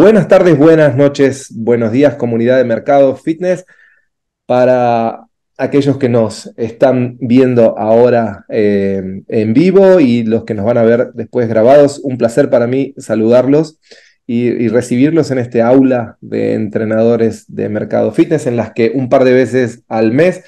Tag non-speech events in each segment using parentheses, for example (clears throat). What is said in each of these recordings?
Buenas tardes, buenas noches, buenos días, comunidad de mercado fitness. Para aquellos que nos están viendo ahora eh, en vivo y los que nos van a ver después grabados, un placer para mí saludarlos y, recibirlos en este aula de entrenadores de mercado fitness, en las que un par de veces al mes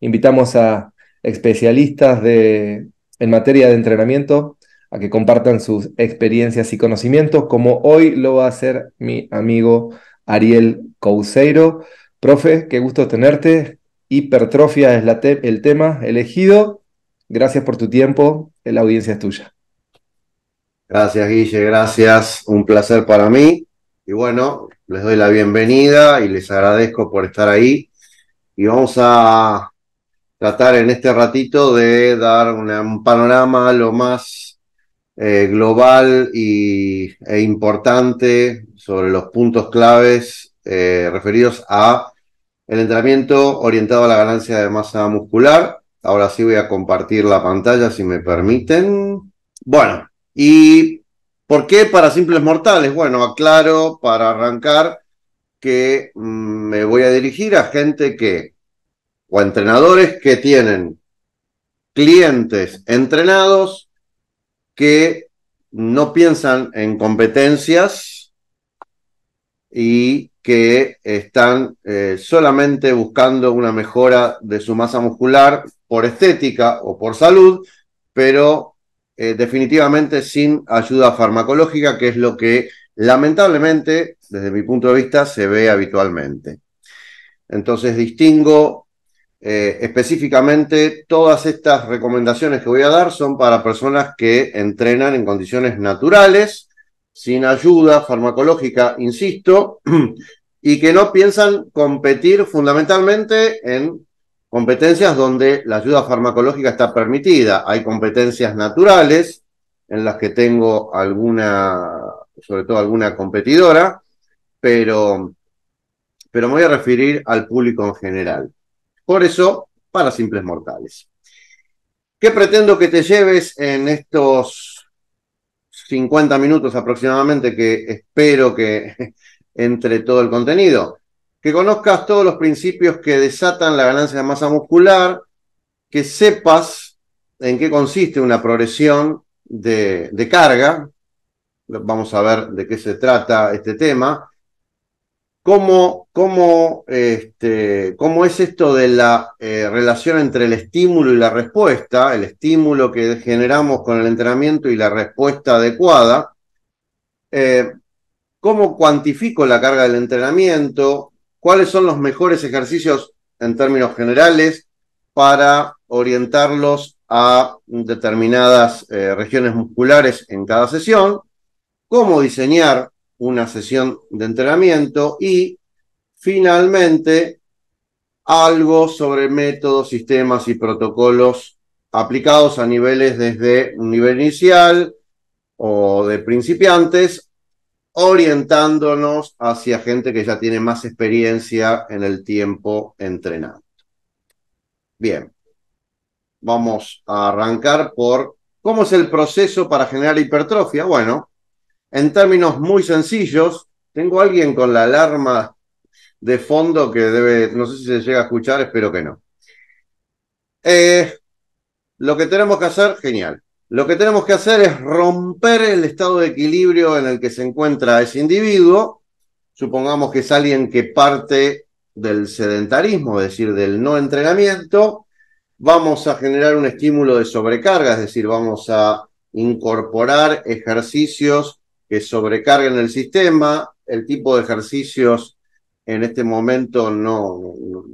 invitamos a especialistas de, en materia de entrenamiento a que compartan sus experiencias y conocimientos, como hoy lo va a hacer mi amigo Ariel Couseiro. Profe, qué gusto tenerte. Hipertrofia es la el tema elegido. Gracias por tu tiempo. La audiencia es tuya. Gracias, Guille. Gracias. Un placer para mí. Y bueno, les doy la bienvenida y les agradezco por estar ahí. Y vamos a tratar en este ratito de dar un panorama lo más eh, global y, e importante sobre los puntos claves eh, referidos a el entrenamiento orientado a la ganancia de masa muscular. Ahora sí voy a compartir la pantalla si me permiten. Bueno, ¿y por qué para simples mortales? Bueno, aclaro para arrancar que mm, me voy a dirigir a gente que, o entrenadores que tienen clientes entrenados que no piensan en competencias y que están eh, solamente buscando una mejora de su masa muscular por estética o por salud, pero eh, definitivamente sin ayuda farmacológica, que es lo que lamentablemente, desde mi punto de vista, se ve habitualmente. Entonces distingo eh, específicamente, todas estas recomendaciones que voy a dar son para personas que entrenan en condiciones naturales, sin ayuda farmacológica, insisto, (clears throat) y que no piensan competir fundamentalmente en competencias donde la ayuda farmacológica está permitida. Hay competencias naturales en las que tengo alguna, sobre todo alguna competidora, pero, pero me voy a referir al público en general. Por eso, para simples mortales. ¿Qué pretendo que te lleves en estos 50 minutos aproximadamente que espero que (laughs) entre todo el contenido? Que conozcas todos los principios que desatan la ganancia de masa muscular, que sepas en qué consiste una progresión de, de carga, vamos a ver de qué se trata este tema, cómo, cómo, este, cómo es esto de la eh, relación entre el estímulo y la respuesta, el estímulo que generamos con el entrenamiento y la respuesta adecuada, eh, cómo cuantifico la carga del entrenamiento, cuáles son los mejores ejercicios en términos generales para orientarlos a determinadas eh, regiones musculares en cada sesión, cómo diseñar una sesión de entrenamiento y finalmente algo sobre métodos, sistemas y protocolos aplicados a niveles desde un nivel inicial o de principiantes, orientándonos hacia gente que ya tiene más experiencia en el tiempo entrenando. Bien, vamos a arrancar por cómo es el proceso para generar hipertrofia. Bueno, en términos muy sencillos, tengo a alguien con la alarma de fondo que debe, no sé si se llega a escuchar, espero que no. Eh, lo que tenemos que hacer, genial. Lo que tenemos que hacer es romper el estado de equilibrio en el que se encuentra ese individuo. Supongamos que es alguien que parte del sedentarismo, es decir, del no entrenamiento. Vamos a generar un estímulo de sobrecarga, es decir, vamos a incorporar ejercicios sobrecarga sobrecarguen el sistema, el tipo de ejercicios en este momento no,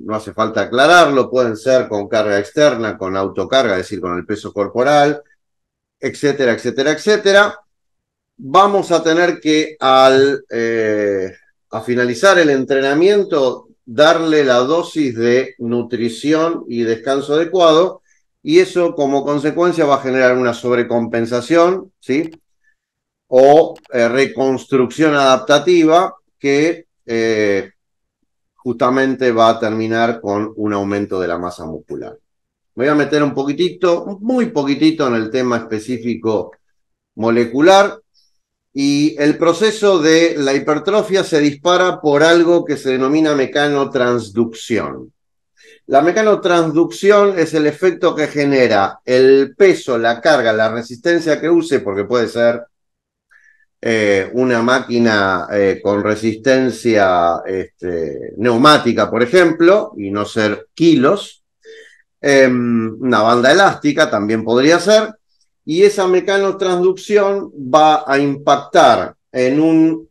no, hace falta aclararlo, pueden ser con carga externa, con autocarga, es decir, con el peso corporal, etcétera, etcétera, etcétera. Vamos a tener que al eh, a finalizar el entrenamiento darle la dosis de nutrición y descanso adecuado y eso como consecuencia va a generar una sobrecompensación, ¿sí? o eh, reconstrucción adaptativa que eh, justamente va a terminar con un aumento de la masa muscular. Voy a meter un poquitito, muy poquitito en el tema específico molecular y el proceso de la hipertrofia se dispara por algo que se denomina mecanotransducción. La mecanotransducción es el efecto que genera el peso, la carga, la resistencia que use, porque puede ser eh, una máquina eh, con resistencia este, neumática, por ejemplo, y no ser kilos. Em, una banda elástica también podría ser. Y esa mecanotransducción va a impactar en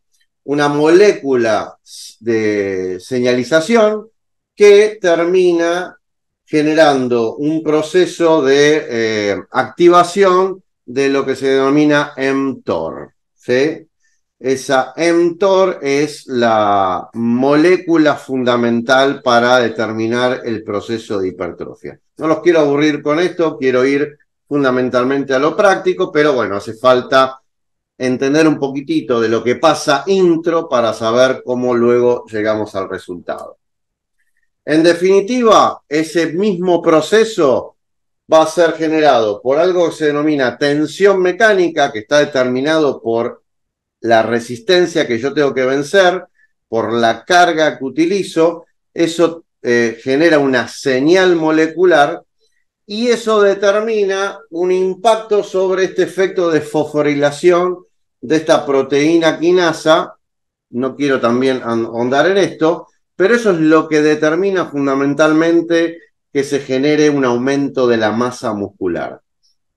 una molécula de señalización que termina generando un proceso de eh, activación de lo que se denomina mTOR. Esa mTOR es la molécula fundamental para determinar el proceso de hipertrofia. No los quiero aburrir con esto, quiero ir fundamentalmente a lo práctico, pero bueno, hace falta entender un poquitito de lo que pasa intro para saber cómo luego llegamos al resultado. En definitiva, ese mismo proceso va a ser generado por algo que se denomina tensión mecánica, que está determinado por la resistencia que yo tengo que vencer, por la carga que utilizo, eso eh, genera una señal molecular y eso determina un impacto sobre este efecto de fosforilación de esta proteína quinasa. No quiero también ahondar en esto, pero eso es lo que determina fundamentalmente que se genere un aumento de la masa muscular.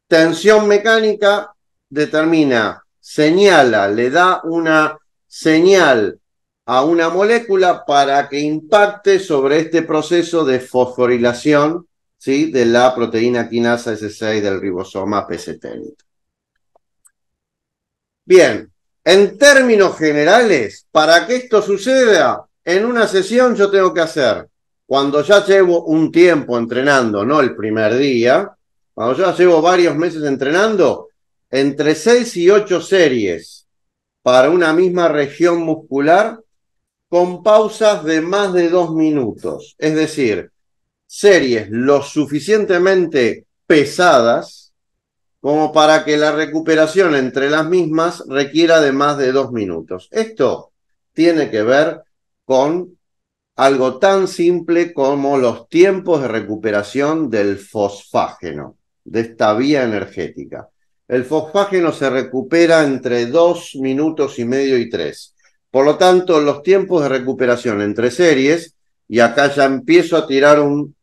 Tensión mecánica determina, señala, le da una señal a una molécula para que impacte sobre este proceso de fosforilación ¿sí? de la proteína quinasa S6 del ribosoma p Bien, en términos generales, para que esto suceda, en una sesión yo tengo que hacer cuando ya llevo un tiempo entrenando, no el primer día, cuando ya llevo varios meses entrenando, entre 6 y 8 series para una misma región muscular con pausas de más de dos minutos. Es decir, series lo suficientemente pesadas como para que la recuperación entre las mismas requiera de más de dos minutos. Esto tiene que ver con algo tan simple como los tiempos de recuperación del fosfágeno, de esta vía energética. El fosfágeno se recupera entre dos minutos y medio y tres. Por lo tanto, los tiempos de recuperación entre series, y acá ya empiezo a tirar un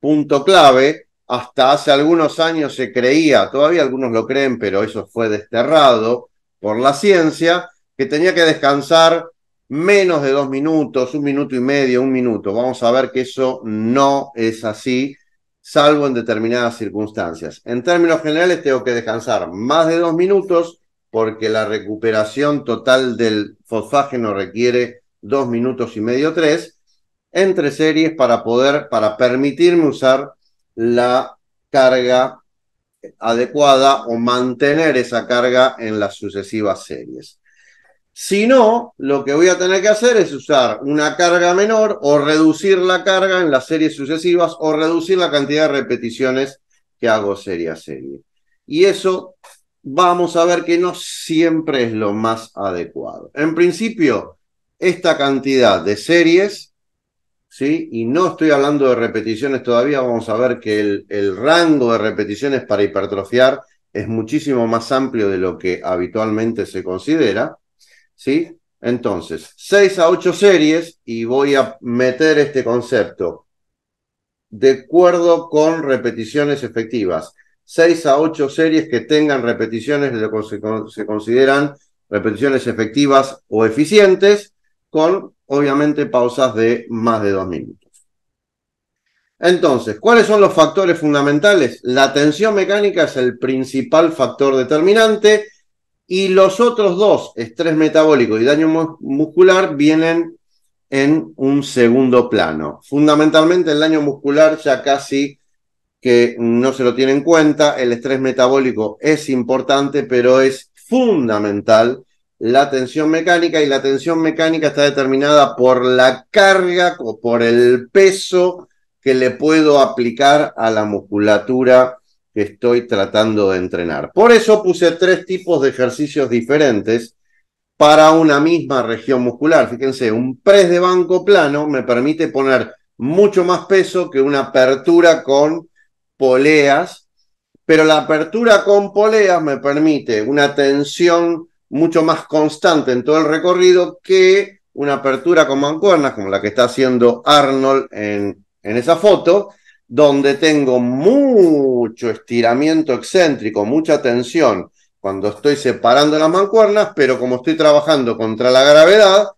punto clave, hasta hace algunos años se creía, todavía algunos lo creen, pero eso fue desterrado por la ciencia, que tenía que descansar menos de dos minutos, un minuto y medio, un minuto. Vamos a ver que eso no es así, salvo en determinadas circunstancias. En términos generales, tengo que descansar más de dos minutos porque la recuperación total del fosfágeno requiere dos minutos y medio, tres, entre series para poder, para permitirme usar la carga adecuada o mantener esa carga en las sucesivas series. Si no, lo que voy a tener que hacer es usar una carga menor o reducir la carga en las series sucesivas o reducir la cantidad de repeticiones que hago serie a serie. Y eso vamos a ver que no siempre es lo más adecuado. En principio, esta cantidad de series, ¿sí? y no estoy hablando de repeticiones todavía, vamos a ver que el rango de repeticiones para hipertrofiar es muchísimo más amplio de lo que habitualmente se considera. ¿sí? Entonces, 6 a 8 series y voy a meter este concepto de acuerdo con repeticiones efectivas. 6 a 8 series que tengan repeticiones que se consideran repeticiones efectivas o eficientes, con obviamente pausas de más de 2 minutos. Entonces, ¿cuáles son los factores fundamentales? La tensión mecánica es el principal factor determinante y los otros dos, estrés metabólico y daño muscular, vienen en un segundo plano. Fundamentalmente el daño muscular ya casi que no se lo tiene en cuenta, el estrés metabólico es importante, pero es fundamental la tensión mecánica y la tensión mecánica está determinada por la carga o por el peso que le puedo aplicar a la musculatura que estoy tratando de entrenar. Por eso puse tres tipos de ejercicios diferentes para una misma región muscular. Fíjense, un press de banco plano me permite poner mucho más peso que una apertura con poleas, pero la apertura con poleas me permite una tensión mucho más constante en todo el recorrido que una apertura con mancuernas, como la que está haciendo Arnold en, en esa foto, donde tengo mucho estiramiento excéntrico, mucha tensión cuando estoy separando las mancuernas, pero como estoy trabajando contra la gravedad,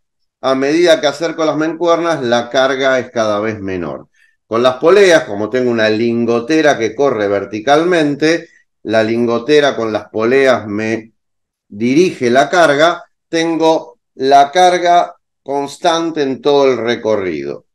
a medida que acerco las mancuernas, la carga es cada vez menor. Con las poleas, como tengo una lingotera que corre verticalmente, la lingotera con las poleas me dirige la carga, tengo la carga constante en todo el recorrido.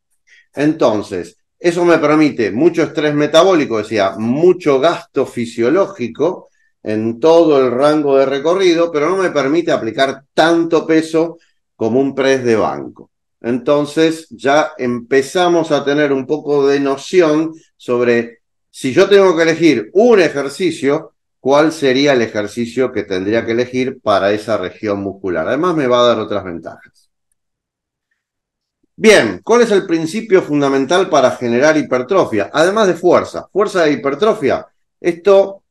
Entonces, eso me permite mucho estrés metabólico, decía, mucho gasto fisiológico en todo el rango de recorrido, pero no me permite aplicar tanto peso como un press de banco. Entonces ya empezamos a tener un poco de noción sobre si yo tengo que elegir un ejercicio, cuál sería el ejercicio que tendría que elegir para esa región muscular. Además me va a dar otras ventajas. Bien, ¿cuál es el principio fundamental para generar hipertrofia? Además de fuerza, fuerza de hipertrofia, esto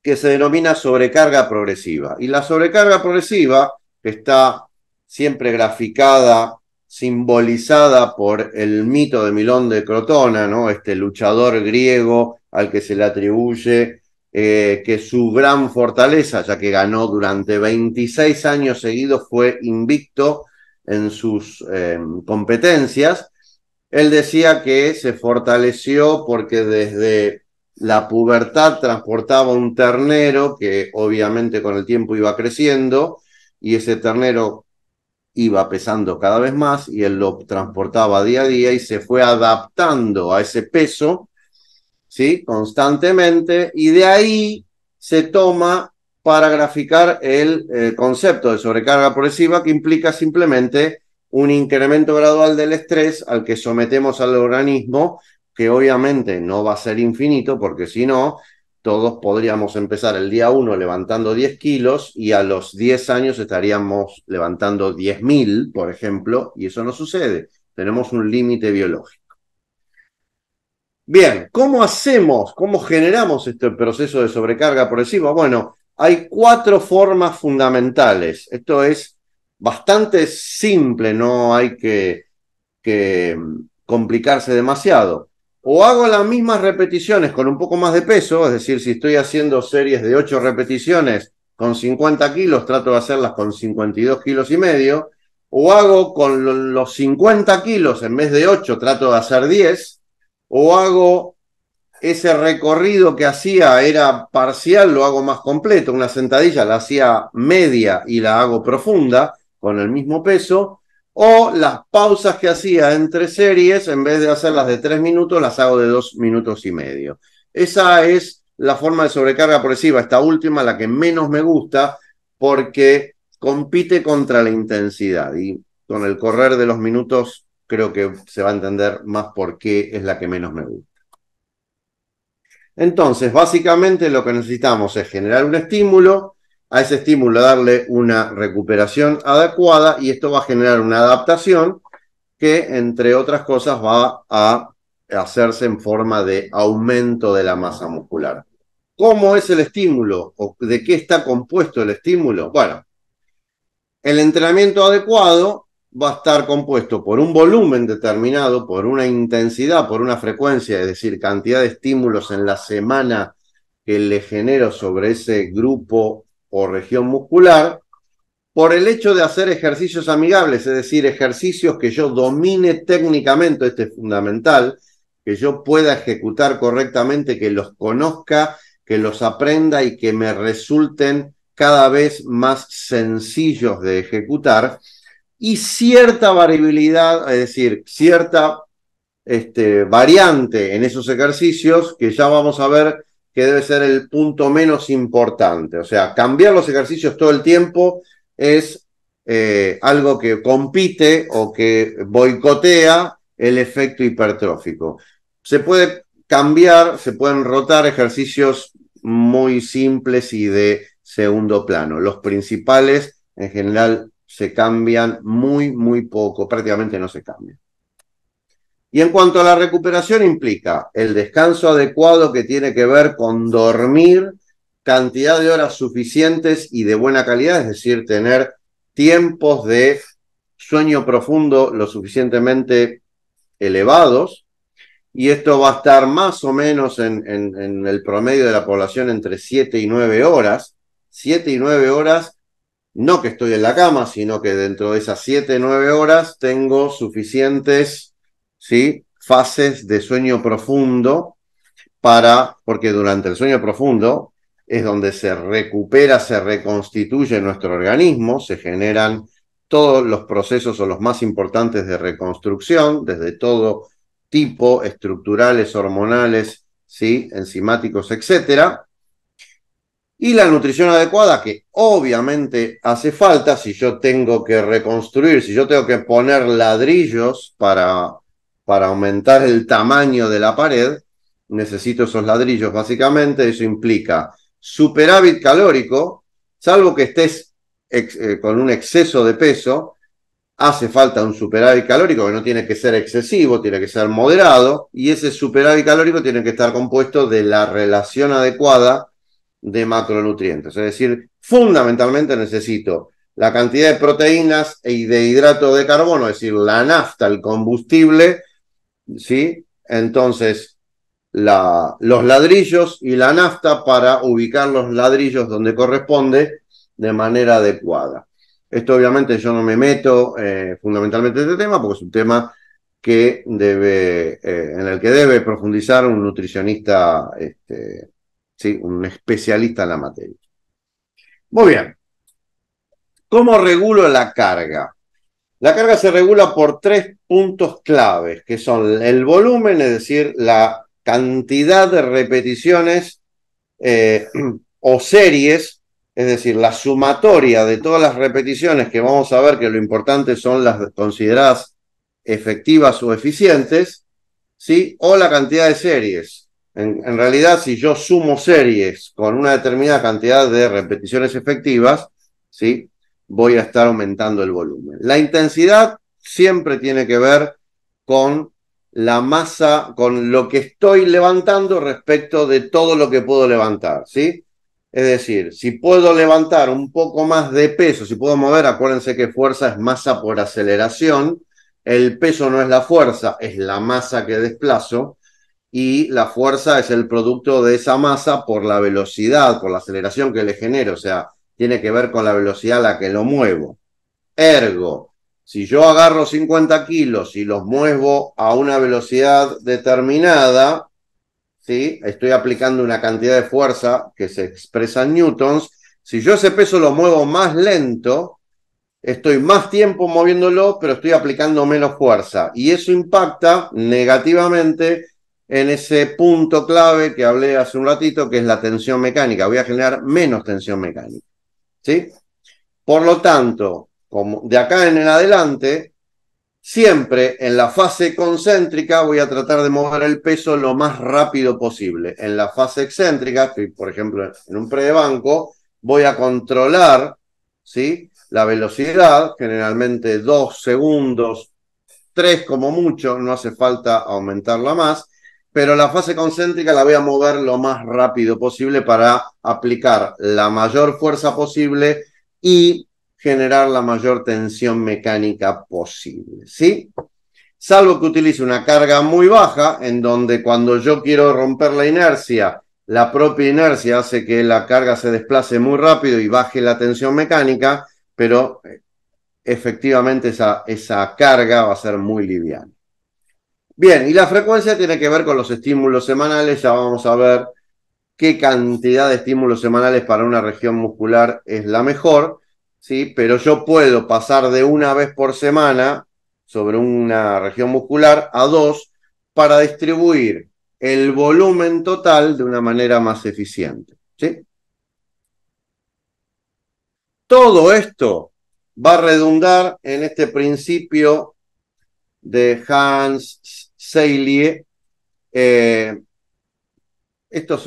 que se denomina sobrecarga progresiva. Y la sobrecarga progresiva, que está siempre graficada, simbolizada por el mito de Milón de Crotona, ¿no? este luchador griego al que se le atribuye eh, que su gran fortaleza, ya que ganó durante 26 años seguidos, fue invicto en sus em, competencias. Él decía que se fortaleció porque desde la pubertad transportaba un ternero que obviamente con el tiempo iba creciendo y ese ternero iba pesando cada vez más y él lo transportaba día a día y se fue adaptando a ese peso, ¿sí? Constantemente y de ahí se toma para graficar el eh, concepto de sobrecarga progresiva que implica simplemente un incremento gradual del estrés al que sometemos al organismo, que obviamente no va a ser infinito, porque si no, todos podríamos empezar el día 1 levantando 10 kilos y a los 10 años estaríamos levantando 10.000, por ejemplo, y eso no sucede. Tenemos un límite biológico. Bien, ¿cómo hacemos, cómo generamos este proceso de sobrecarga progresiva? Bueno, hay cuatro formas fundamentales. Esto es bastante simple, no hay que, mm, complicarse demasiado. O hago las mismas repeticiones con un poco más de peso, es decir, si estoy haciendo series de ocho repeticiones con 50 kilos, trato de hacerlas con 52 kilos y medio, o hago con los 50 kilos en vez de 8, trato de hacer 10, o hago ese recorrido que hacía era parcial, lo hago más completo. Una sentadilla la hacía media y la hago profunda con el mismo peso. O las pausas que hacía entre series, en vez de hacerlas de tres minutos, las hago de dos minutos y medio. Esa es la forma de sobrecarga progresiva, esta última, la que menos me gusta, porque compite contra la intensidad. Y con el correr de los minutos creo que se va a entender más por qué es la que menos me gusta. Entonces, básicamente lo que necesitamos es generar un estímulo, a ese estímulo darle una recuperación adecuada y esto va a generar una adaptación que, entre otras cosas, va a hacerse en forma de aumento de la masa muscular. ¿Cómo es el estímulo o de qué está compuesto el estímulo? Bueno, el entrenamiento adecuado va a estar compuesto por un volumen determinado, por una intensidad, por una frecuencia, es decir, cantidad de estímulos en la semana que le genero sobre ese grupo o región muscular, por el hecho de hacer ejercicios amigables, es decir, ejercicios que yo domine técnicamente, este es fundamental, que yo pueda ejecutar correctamente, que los conozca, que los aprenda y que me resulten cada vez más sencillos de ejecutar y cierta variabilidad, es decir, cierta este, variante en esos ejercicios que ya vamos a ver que debe ser el punto menos importante. O sea, cambiar los ejercicios todo el tiempo es eh, algo que compite o que boicotea el efecto hipertrófico. Se puede cambiar, se pueden rotar ejercicios muy simples y de segundo plano. Los principales en general se cambian muy, muy poco, prácticamente no se cambian. Y en cuanto a la recuperación implica el descanso adecuado que tiene que ver con dormir cantidad de horas suficientes y de buena calidad, es decir, tener tiempos de sueño profundo lo suficientemente elevados. Y esto va a estar más o menos en, el promedio de la población entre 7 y 9 horas. 7 y 9 horas no que estoy en la cama, sino que dentro de esas 7, 9 horas tengo suficientes ¿sí? fases de sueño profundo para, porque durante el sueño profundo es donde se recupera, se reconstituye nuestro organismo, se generan todos los procesos o los más importantes de reconstrucción, desde todo tipo, estructurales, hormonales, ¿sí? enzimáticos, etcétera y la nutrición adecuada, que obviamente hace falta si yo tengo que reconstruir, si yo tengo que poner ladrillos para, para aumentar el tamaño de la pared, necesito esos ladrillos básicamente, eso implica superávit calórico, salvo que estés eh, con un exceso de peso, hace falta un superávit calórico que no tiene que ser excesivo, tiene que ser moderado, y ese superávit calórico tiene que estar compuesto de la relación adecuada de macronutrientes. Es decir, fundamentalmente necesito la cantidad de proteínas y e de hidrato de carbono, es decir, la nafta, el combustible, ¿sí? Entonces, la, los ladrillos y la nafta para ubicar los ladrillos donde corresponde de manera adecuada. Esto obviamente yo no me meto eh, fundamentalmente en este tema porque es un tema que debe, eh, en el que debe profundizar un nutricionista este, un especialista en la materia. Muy bien. ¿Cómo regulo la carga? La carga se regula por tres puntos claves, que son el volumen, es decir, la cantidad de repeticiones eh, (clears throat) o series, es decir, la sumatoria de todas las repeticiones, que vamos a ver que lo importante son las consideradas efectivas o eficientes, ¿sí? o la cantidad de series, en, realidad, si yo sumo series con una determinada cantidad de repeticiones efectivas, ¿sí? voy a estar aumentando el volumen. La intensidad siempre tiene que ver con la masa, con lo que estoy levantando respecto de todo lo que puedo levantar. ¿sí? Es decir, si puedo levantar un poco más de peso, si puedo mover, acuérdense que fuerza es masa por aceleración, el peso no es la fuerza, es la masa que desplazo y la fuerza es el producto de esa masa por la velocidad, por la aceleración que le genero, o sea, tiene que ver con la velocidad a la que lo muevo. Ergo, si yo agarro 50 kilos y los muevo a una velocidad determinada, ¿sí? estoy aplicando una cantidad de fuerza que se expresa en newtons. Si yo ese peso lo muevo más lento, estoy más tiempo moviéndolo, pero estoy aplicando menos fuerza. Y eso impacta negativamente en ese punto clave que hablé hace un ratito, que es la tensión mecánica. Voy a generar menos tensión mecánica. ¿Sí? Por lo tanto, como de acá en adelante, siempre en la fase concéntrica voy a tratar de mover el peso lo más rápido posible. En la fase excéntrica, por ejemplo, en un pre de banco, voy a controlar ¿sí? la velocidad, generalmente dos segundos, tres como mucho, no hace falta aumentarla más pero la fase concéntrica la voy a mover lo más rápido posible para aplicar la mayor fuerza posible y generar la mayor tensión mecánica posible, ¿sí? Salvo que utilice una carga muy baja, en donde cuando yo quiero romper la inercia, la propia inercia hace que la carga se desplace muy rápido y baje la tensión mecánica, pero eh, efectivamente esa, esa carga va a ser muy liviana. Bien, y la frecuencia tiene que ver con los estímulos semanales, ya vamos a ver qué cantidad de estímulos semanales para una región muscular es la mejor, ¿sí? pero yo puedo pasar de una vez por semana sobre una región muscular a dos para distribuir el volumen total de una manera más eficiente. ¿sí? Todo esto va a redundar en este principio de Hans Seilie. Eh, esto,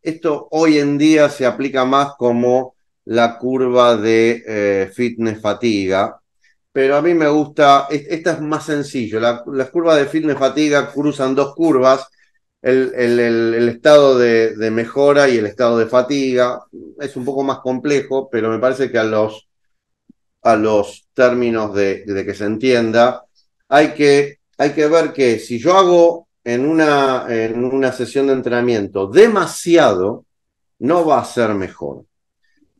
esto, hoy en día se aplica más como la curva de eh, fitness fatiga, pero a mí me gusta, esta es más sencillo, las curvas de fitness fatiga cruzan dos curvas, el, estado de, mejora y el estado de fatiga, es un poco más complejo, pero me parece que a los, a los términos de que se entienda, hay que hay que ver que si yo hago en una, en una sesión de entrenamiento demasiado, no va a ser mejor.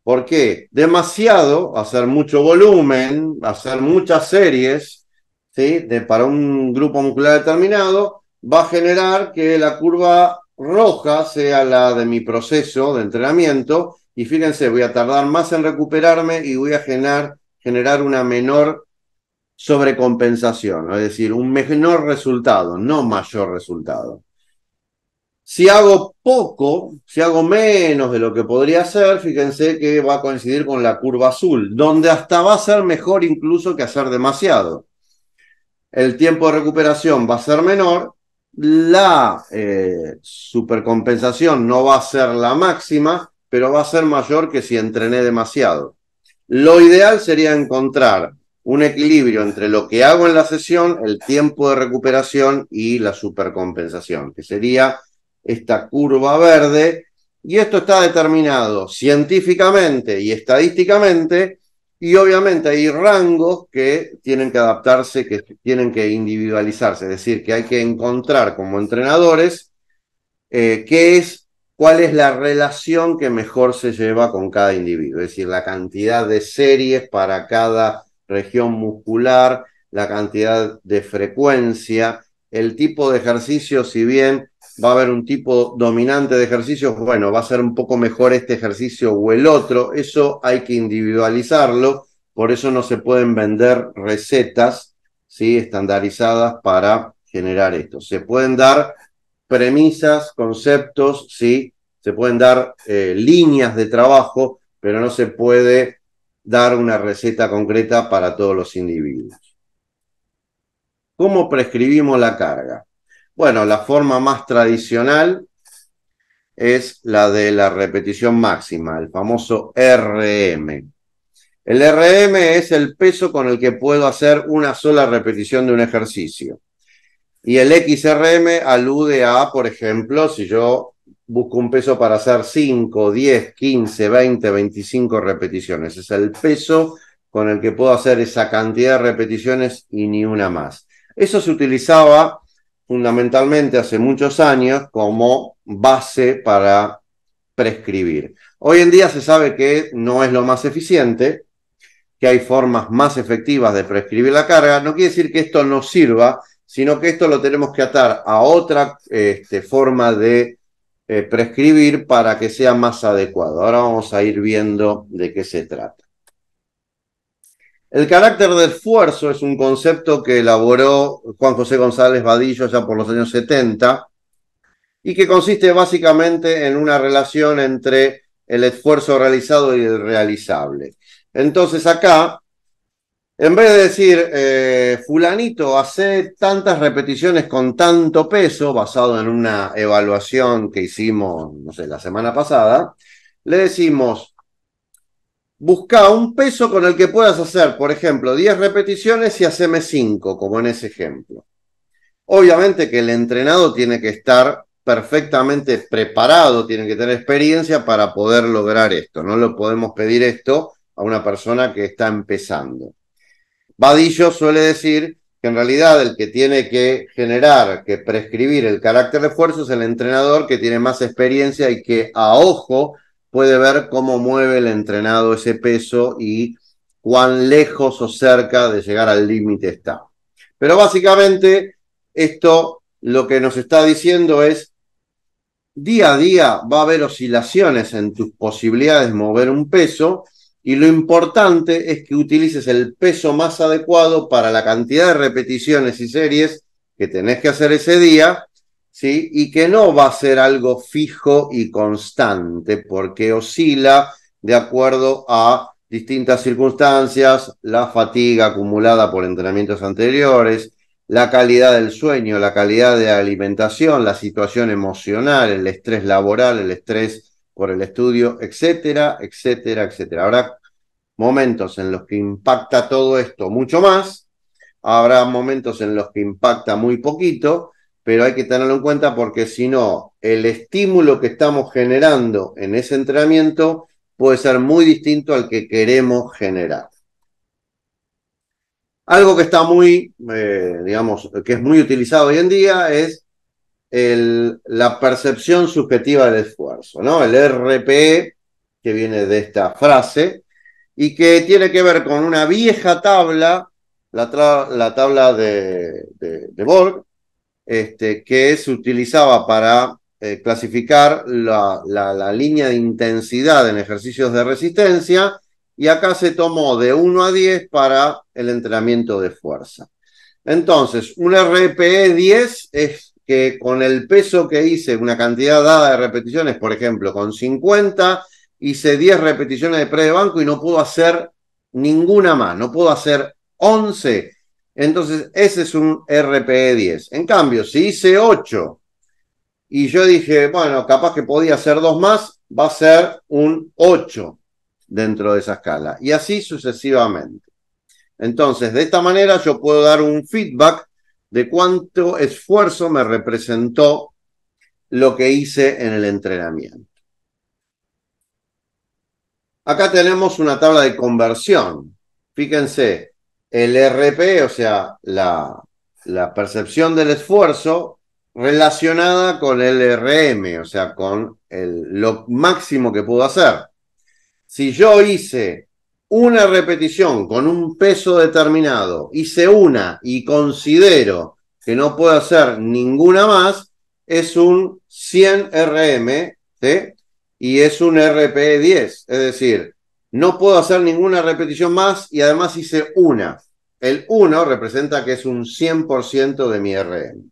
¿Por qué? Demasiado, hacer mucho volumen, hacer muchas series, ¿sí? De, para un grupo muscular determinado, va a generar que la curva roja sea la de mi proceso de entrenamiento y fíjense, voy a tardar más en recuperarme y voy a generar, generar una menor sobrecompensación, es decir, un menor resultado, no mayor resultado. Si hago poco, si hago menos de lo que podría hacer, fíjense que va a coincidir con la curva azul, donde hasta va a ser mejor incluso que hacer demasiado. El tiempo de recuperación va a ser menor, la eh, supercompensación no va a ser la máxima, pero va a ser mayor que si entrené demasiado. Lo ideal sería encontrar un equilibrio entre lo que hago en la sesión, el tiempo de recuperación y la supercompensación, que sería esta curva verde. Y esto está determinado científicamente y estadísticamente, y obviamente hay rangos que tienen que adaptarse, que tienen que individualizarse, es decir, que hay que encontrar como entrenadores eh, qué es, cuál es la relación que mejor se lleva con cada individuo, es decir, la cantidad de series para cada región muscular, la cantidad de frecuencia, el tipo de ejercicio, si bien va a haber un tipo dominante de ejercicios, bueno, va a ser un poco mejor este ejercicio o el otro, eso hay que individualizarlo, por eso no se pueden vender recetas ¿sí? estandarizadas para generar esto. Se pueden dar premisas, conceptos, ¿sí? se pueden dar eh, líneas de trabajo, pero no se puede dar una receta concreta para todos los individuos. ¿Cómo prescribimos la carga? Bueno, la forma más tradicional es la de la repetición máxima, el famoso RM. El RM es el peso con el que puedo hacer una sola repetición de un ejercicio. Y el XRM alude a, por ejemplo, si yo busco un peso para hacer 5, 10, 15, 20, 25 repeticiones. Es el peso con el que puedo hacer esa cantidad de repeticiones y ni una más. Eso se utilizaba fundamentalmente hace muchos años como base para prescribir. Hoy en día se sabe que no es lo más eficiente, que hay formas más efectivas de prescribir la carga. No quiere decir que esto no sirva, sino que esto lo tenemos que atar a otra este, forma de eh, prescribir para que sea más adecuado. Ahora vamos a ir viendo de qué se trata. El carácter de esfuerzo es un concepto que elaboró Juan José González Vadillo ya por los años 70 y que consiste básicamente en una relación entre el esfuerzo realizado y el realizable. Entonces acá en vez de decir, eh, fulanito hace tantas repeticiones con tanto peso, basado en una evaluación que hicimos, no sé, la semana pasada, le decimos, busca un peso con el que puedas hacer, por ejemplo, 10 repeticiones y haceme 5, como en ese ejemplo. Obviamente que el entrenado tiene que estar perfectamente preparado, tiene que tener experiencia para poder lograr esto. No lo podemos pedir esto a una persona que está empezando. Vadillo suele decir que en realidad el que tiene que generar, que prescribir el carácter de esfuerzo es el entrenador que tiene más experiencia y que a ojo puede ver cómo mueve el entrenado ese peso y cuán lejos o cerca de llegar al límite está. Pero básicamente esto lo que nos está diciendo es, día a día va a haber oscilaciones en tus posibilidades de mover un peso y lo importante es que utilices el peso más adecuado para la cantidad de repeticiones y series que tenés que hacer ese día, ¿sí? Y que no va a ser algo fijo y constante, porque oscila de acuerdo a distintas circunstancias, la fatiga acumulada por entrenamientos anteriores, la calidad del sueño, la calidad de alimentación, la situación emocional, el estrés laboral, el estrés por el estudio, etcétera, etcétera, etcétera. Habrá momentos en los que impacta todo esto mucho más, habrá momentos en los que impacta muy poquito, pero hay que tenerlo en cuenta porque si no, el estímulo que estamos generando en ese entrenamiento puede ser muy distinto al que queremos generar. Algo que está muy, eh, digamos, que es muy utilizado hoy en día es el, la percepción subjetiva del esfuerzo, ¿no? El RPE, que viene de esta frase, y que tiene que ver con una vieja tabla, la, tabla de, Borg, este, que se utilizaba para eh, clasificar la, la, línea de intensidad en ejercicios de resistencia, y acá se tomó de 1 a 10 para el entrenamiento de fuerza. Entonces, un RPE 10 es que con el peso que hice, una cantidad dada de repeticiones, por ejemplo, con 50, hice 10 repeticiones de pre de banco y no puedo hacer ninguna más, no puedo hacer 11. Entonces, ese es un RPE 10. En cambio, si hice 8 y yo dije, bueno, capaz que podía hacer dos más, va a ser un 8 dentro de esa escala. Y así sucesivamente. Entonces, de esta manera yo puedo dar un feedback de cuánto esfuerzo me representó lo que hice en el entrenamiento. Acá tenemos una tabla de conversión. Fíjense, el RP, o sea, la, la percepción del esfuerzo relacionada con el RM, o sea, con el, lo máximo que pudo hacer. Si yo hice una repetición con un peso determinado, hice una y considero que no puedo hacer ninguna más, es un 100 RM y es un rp 10. Es decir, no puedo hacer ninguna repetición más y además hice una. El 1 representa que es un 100% de mi RM.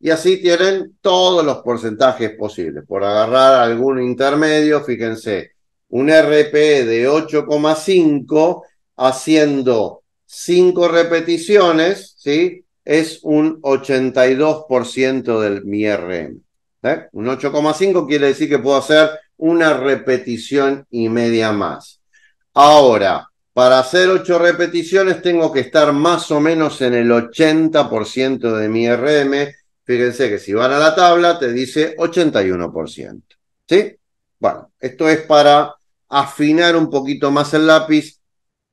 Y así tienen todos los porcentajes posibles. Por agarrar algún intermedio, fíjense, un RPE de 8,5 haciendo 5 repeticiones, ¿sí? Es un 82% del mi RM. ¿eh? Un 8,5 quiere decir que puedo hacer una repetición y media más. Ahora, para hacer 8 repeticiones tengo que estar más o menos en el 80% de mi RM. Fíjense que si van a la tabla te dice 81%. ¿Sí? Bueno, esto es para afinar un poquito más el lápiz.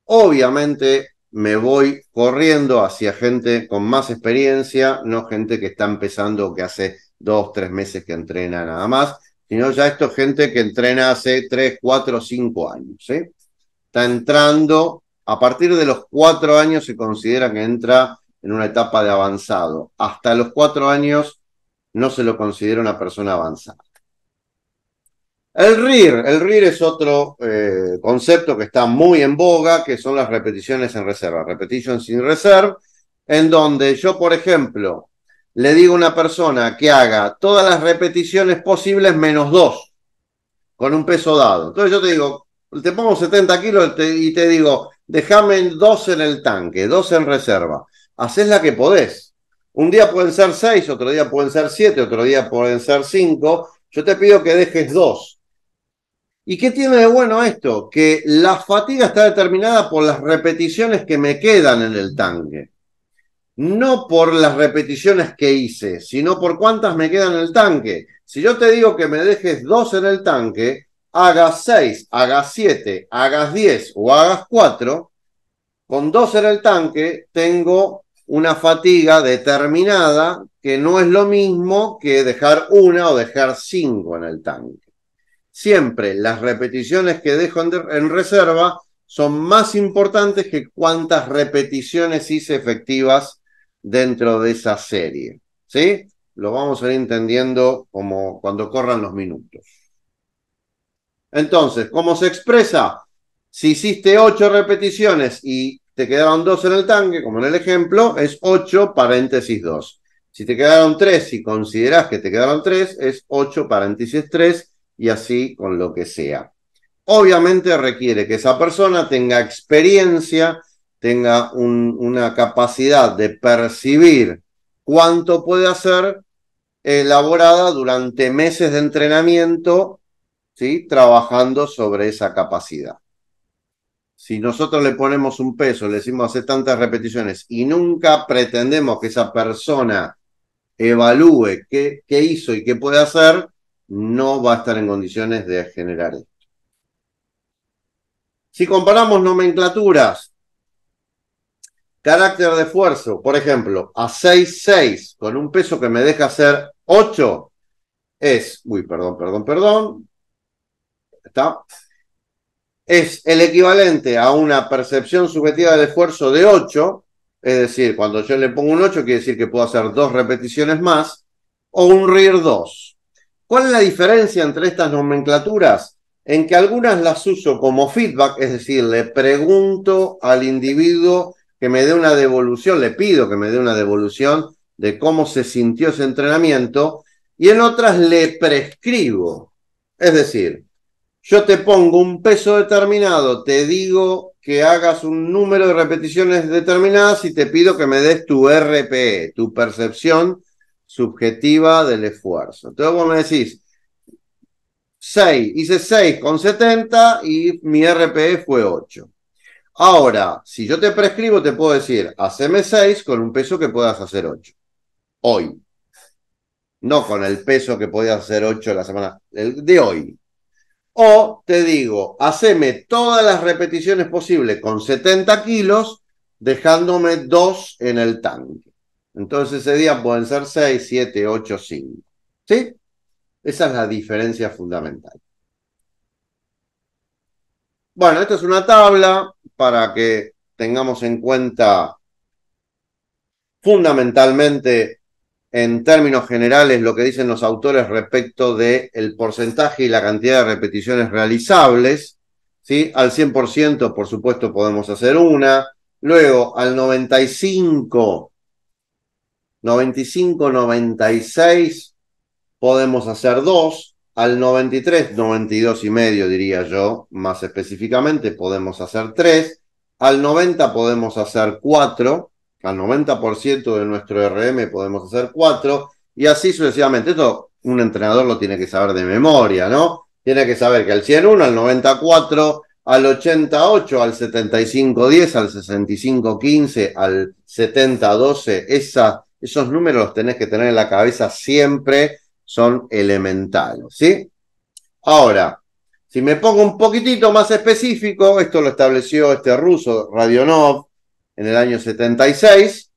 Obviamente me voy corriendo hacia gente con más experiencia, no gente que está empezando que hace dos, tres meses que entrena nada más, sino ya esto gente que entrena hace tres, cuatro, cinco años. Está entrando, a partir de los cuatro años se considera que entra en una etapa de avanzado. Hasta los cuatro años no se lo considera una persona avanzada. El RIR, el es otro eh, concepto que está muy en boga, que son las repeticiones en reserva, repetitions sin reserva, en donde yo, por ejemplo, le digo a una persona que haga todas las repeticiones posibles menos dos, con un peso dado. Entonces yo te digo, te pongo 70 kilos y te digo, déjame dos en el tanque, dos en reserva. Haces la que podés. Un día pueden ser seis, otro día pueden ser siete, otro día pueden ser cinco. Yo te pido que dejes dos ¿Y qué tiene de bueno esto? Que la fatiga está determinada por las repeticiones que me quedan en el tanque. No por las repeticiones que hice, sino por cuántas me quedan en el tanque. Si yo te digo que me dejes dos en el tanque, hagas seis, hagas siete, hagas diez o hagas cuatro, con dos en el tanque tengo una fatiga determinada que no es lo mismo que dejar una o dejar cinco en el tanque siempre las repeticiones que dejo en, reserva son más importantes que cuántas repeticiones hice efectivas dentro de esa serie. ¿Sí? Lo vamos a ir entendiendo como cuando corran los minutos. Entonces, ¿cómo se expresa? Si hiciste 8 repeticiones y te quedaron 2 en el tanque, como en el ejemplo, es 8 paréntesis 2. Si te quedaron 3 y considerás que te quedaron 3, es 8 paréntesis 3 y así con lo que sea. Obviamente requiere que esa persona tenga experiencia, tenga una capacidad de percibir cuánto puede hacer elaborada durante meses de entrenamiento, ¿sí? trabajando sobre esa capacidad. Si nosotros le ponemos un peso, le decimos hacer tantas repeticiones y nunca pretendemos que esa persona evalúe qué hizo y qué puede hacer, no va a estar en condiciones de generar esto. Si comparamos nomenclaturas, carácter de esfuerzo, por ejemplo, a 6,6 con un peso que me deja hacer 8, es, uy, perdón, perdón, perdón, ¿está? Es el equivalente a una percepción subjetiva del esfuerzo de 8, es decir, cuando yo le pongo un 8 quiere decir que puedo hacer dos repeticiones más, o un RIR 2. ¿Cuál es la diferencia entre estas nomenclaturas? En que algunas las uso como feedback, es decir, le pregunto al individuo que me dé una devolución, le pido que me dé una devolución de cómo se sintió ese entrenamiento, y en otras le prescribo. Es decir, yo te pongo un peso determinado, te digo que hagas un número de repeticiones determinadas y te pido que me des tu RPE, tu percepción subjetiva del esfuerzo. Entonces vos me decís, 6, hice 6 con 70 y mi RPE fue 8. Ahora, si yo te prescribo, te puedo decir, haceme 6 con un peso que puedas hacer 8. Hoy. No con el peso que podías hacer 8 la semana de hoy. O te digo, haceme todas las repeticiones posibles con 70 kilos, dejándome 2 en el tanque. Entonces ese día pueden ser 6, 7, 8, 5. ¿Sí? Esa es la diferencia fundamental. Bueno, esta es una tabla para que tengamos en cuenta fundamentalmente en términos generales lo que dicen los autores respecto del el porcentaje y la cantidad de repeticiones realizables. ¿sí? Al 100%, por supuesto, podemos hacer una. Luego, al 95 95, 96, podemos hacer 2. Al 93, 92 y medio, diría yo, más específicamente, podemos hacer 3. Al 90 podemos hacer 4. Al 90% de nuestro RM podemos hacer 4. Y así sucesivamente. Esto un entrenador lo tiene que saber de memoria, ¿no? Tiene que saber que al 101, al 94, al 88, al 75, 10, al 65, 15, al 70, 12, esa esos números los tenés que tener en la cabeza siempre, son elementales, ¿sí? Ahora, si me pongo un poquitito más específico, esto lo estableció este ruso, Radionov, en el año 76.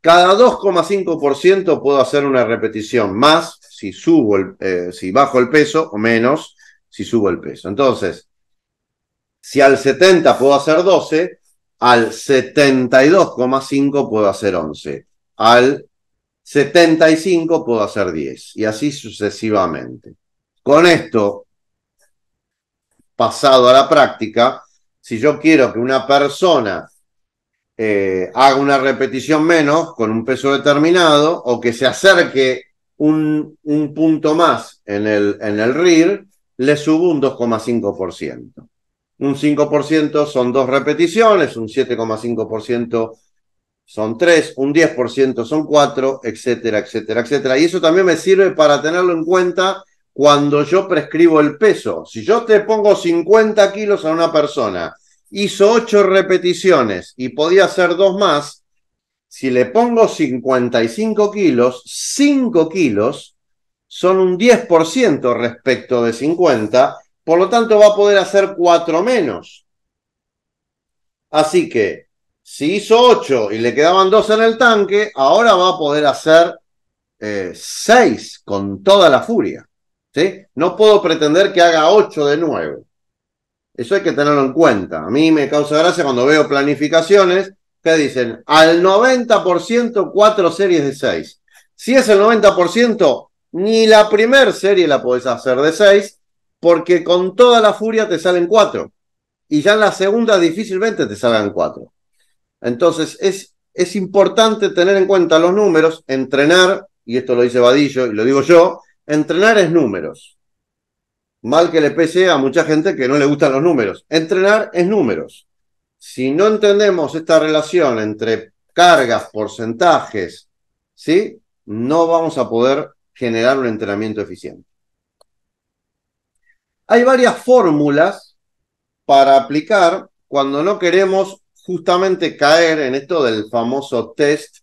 Cada 2,5% puedo hacer una repetición más si subo eh, si bajo el peso o menos si subo el peso. Entonces, si al 70 puedo hacer 12, al 72,5 puedo hacer 11, al 75 puedo hacer 10 y así sucesivamente. Con esto, pasado a la práctica, si yo quiero que una persona eh, haga una repetición menos con un peso determinado o que se acerque un, punto más en el, en el RIR, le subo un 2,5% un 5% son dos repeticiones, un 7,5% son tres, un 10% son cuatro, etcétera, etcétera, etcétera. Y eso también me sirve para tenerlo en cuenta cuando yo prescribo el peso. Si yo te pongo 50 kilos a una persona, hizo 8 repeticiones y podía hacer dos más, si le pongo 55 kilos, 5 kilos son un 10% respecto de 50 por lo tanto, va a poder hacer cuatro menos. Así que, si hizo ocho y le quedaban dos en el tanque, ahora va a poder hacer eh, seis, con toda la furia. ¿sí? No puedo pretender que haga ocho de nuevo. Eso hay que tenerlo en cuenta. A mí me causa gracia cuando veo planificaciones que dicen al 90% cuatro series de seis. Si es el 90%, ni la primera serie la podés hacer de seis porque con toda la furia te salen cuatro. Y ya en la segunda difícilmente te salgan cuatro. Entonces es, es importante tener en cuenta los números, entrenar, y esto lo dice Vadillo y lo digo yo, entrenar es números. Mal que le pese a mucha gente que no le gustan los números. Entrenar es números. Si no entendemos esta relación entre cargas, porcentajes, ¿sí? No vamos a poder generar un entrenamiento eficiente. Hay varias fórmulas para aplicar cuando no queremos justamente caer en esto del famoso test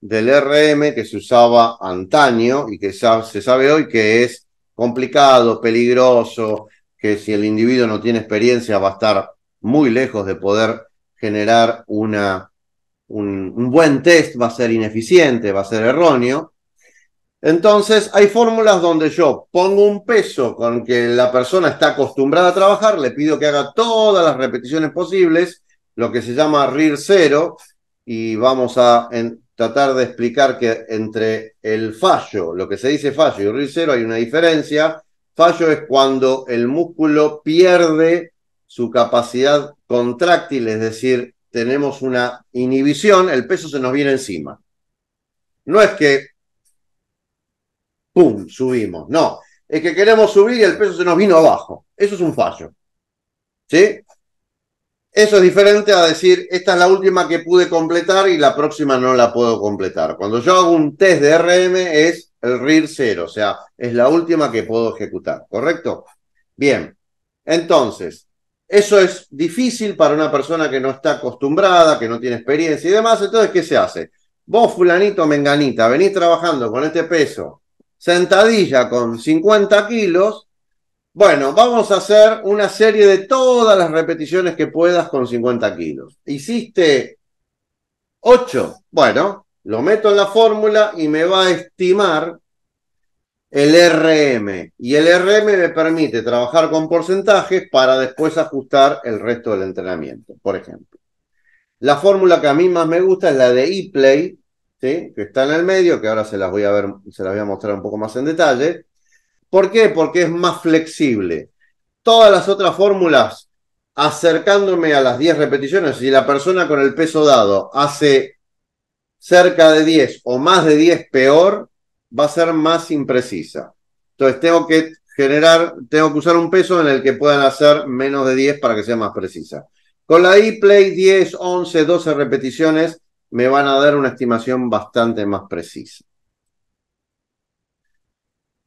del RM que se usaba antaño y que se sabe hoy que es complicado, peligroso, que si el individuo no tiene experiencia va a estar muy lejos de poder generar una, un, un buen test, va a ser ineficiente, va a ser erróneo. Entonces, hay fórmulas donde yo pongo un peso con que la persona está acostumbrada a trabajar, le pido que haga todas las repeticiones posibles, lo que se llama RIR cero, y vamos a tratar de explicar que entre el fallo, lo que se dice fallo y RIR cero hay una diferencia. Fallo es cuando el músculo pierde su capacidad contráctil, es decir, tenemos una inhibición, el peso se nos viene encima. No es que ¡pum! subimos. No, es que queremos subir y el peso se nos vino abajo. Eso es un fallo. ¿Sí? Eso es diferente a decir, esta es la última que pude completar y la próxima no la puedo completar. Cuando yo hago un test de RM es el RIR 0, o sea, es la última que puedo ejecutar, ¿correcto? Bien, entonces, eso es difícil para una persona que no está acostumbrada, que no tiene experiencia y demás, entonces, ¿qué se hace? Vos, fulanito, menganita, venís trabajando con este peso sentadilla con 50 kilos, bueno, vamos a hacer una serie de todas las repeticiones que puedas con 50 kilos. Hiciste 8, bueno, lo meto en la fórmula y me va a estimar el RM. Y el RM me permite trabajar con porcentajes para después ajustar el resto del entrenamiento, por ejemplo. La fórmula que a mí más me gusta es la de EPLAY que está en el medio, que ahora se las voy a ver, se las voy a mostrar un poco más en detalle. ¿Por qué? Porque es más flexible. Todas las otras fórmulas, acercándome a las 10 repeticiones, si la persona con el peso dado hace cerca de 10 o más de 10 peor, va a ser más imprecisa. Entonces tengo que generar, tengo que usar un peso en el que puedan hacer menos de 10 para que sea más precisa. Con la e-play 10, 11, 12 repeticiones me van a dar una estimación bastante más precisa.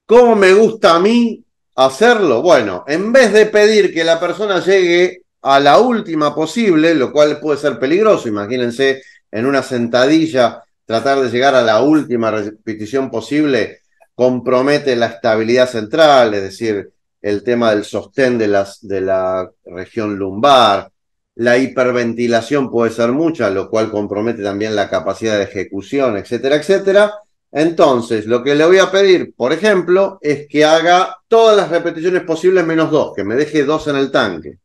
¿Cómo me gusta a mí hacerlo? Bueno, en vez de pedir que la persona llegue a la última posible, lo cual puede ser peligroso, imagínense en una sentadilla tratar de llegar a la última repetición posible compromete la estabilidad central, es decir, el tema del sostén de, las, de la región lumbar, la hiperventilación puede ser mucha, lo cual compromete también la capacidad de ejecución, etcétera, etcétera. Entonces, lo que le voy a pedir, por ejemplo, es que haga todas las repeticiones posibles menos dos, que me deje dos en el tanque.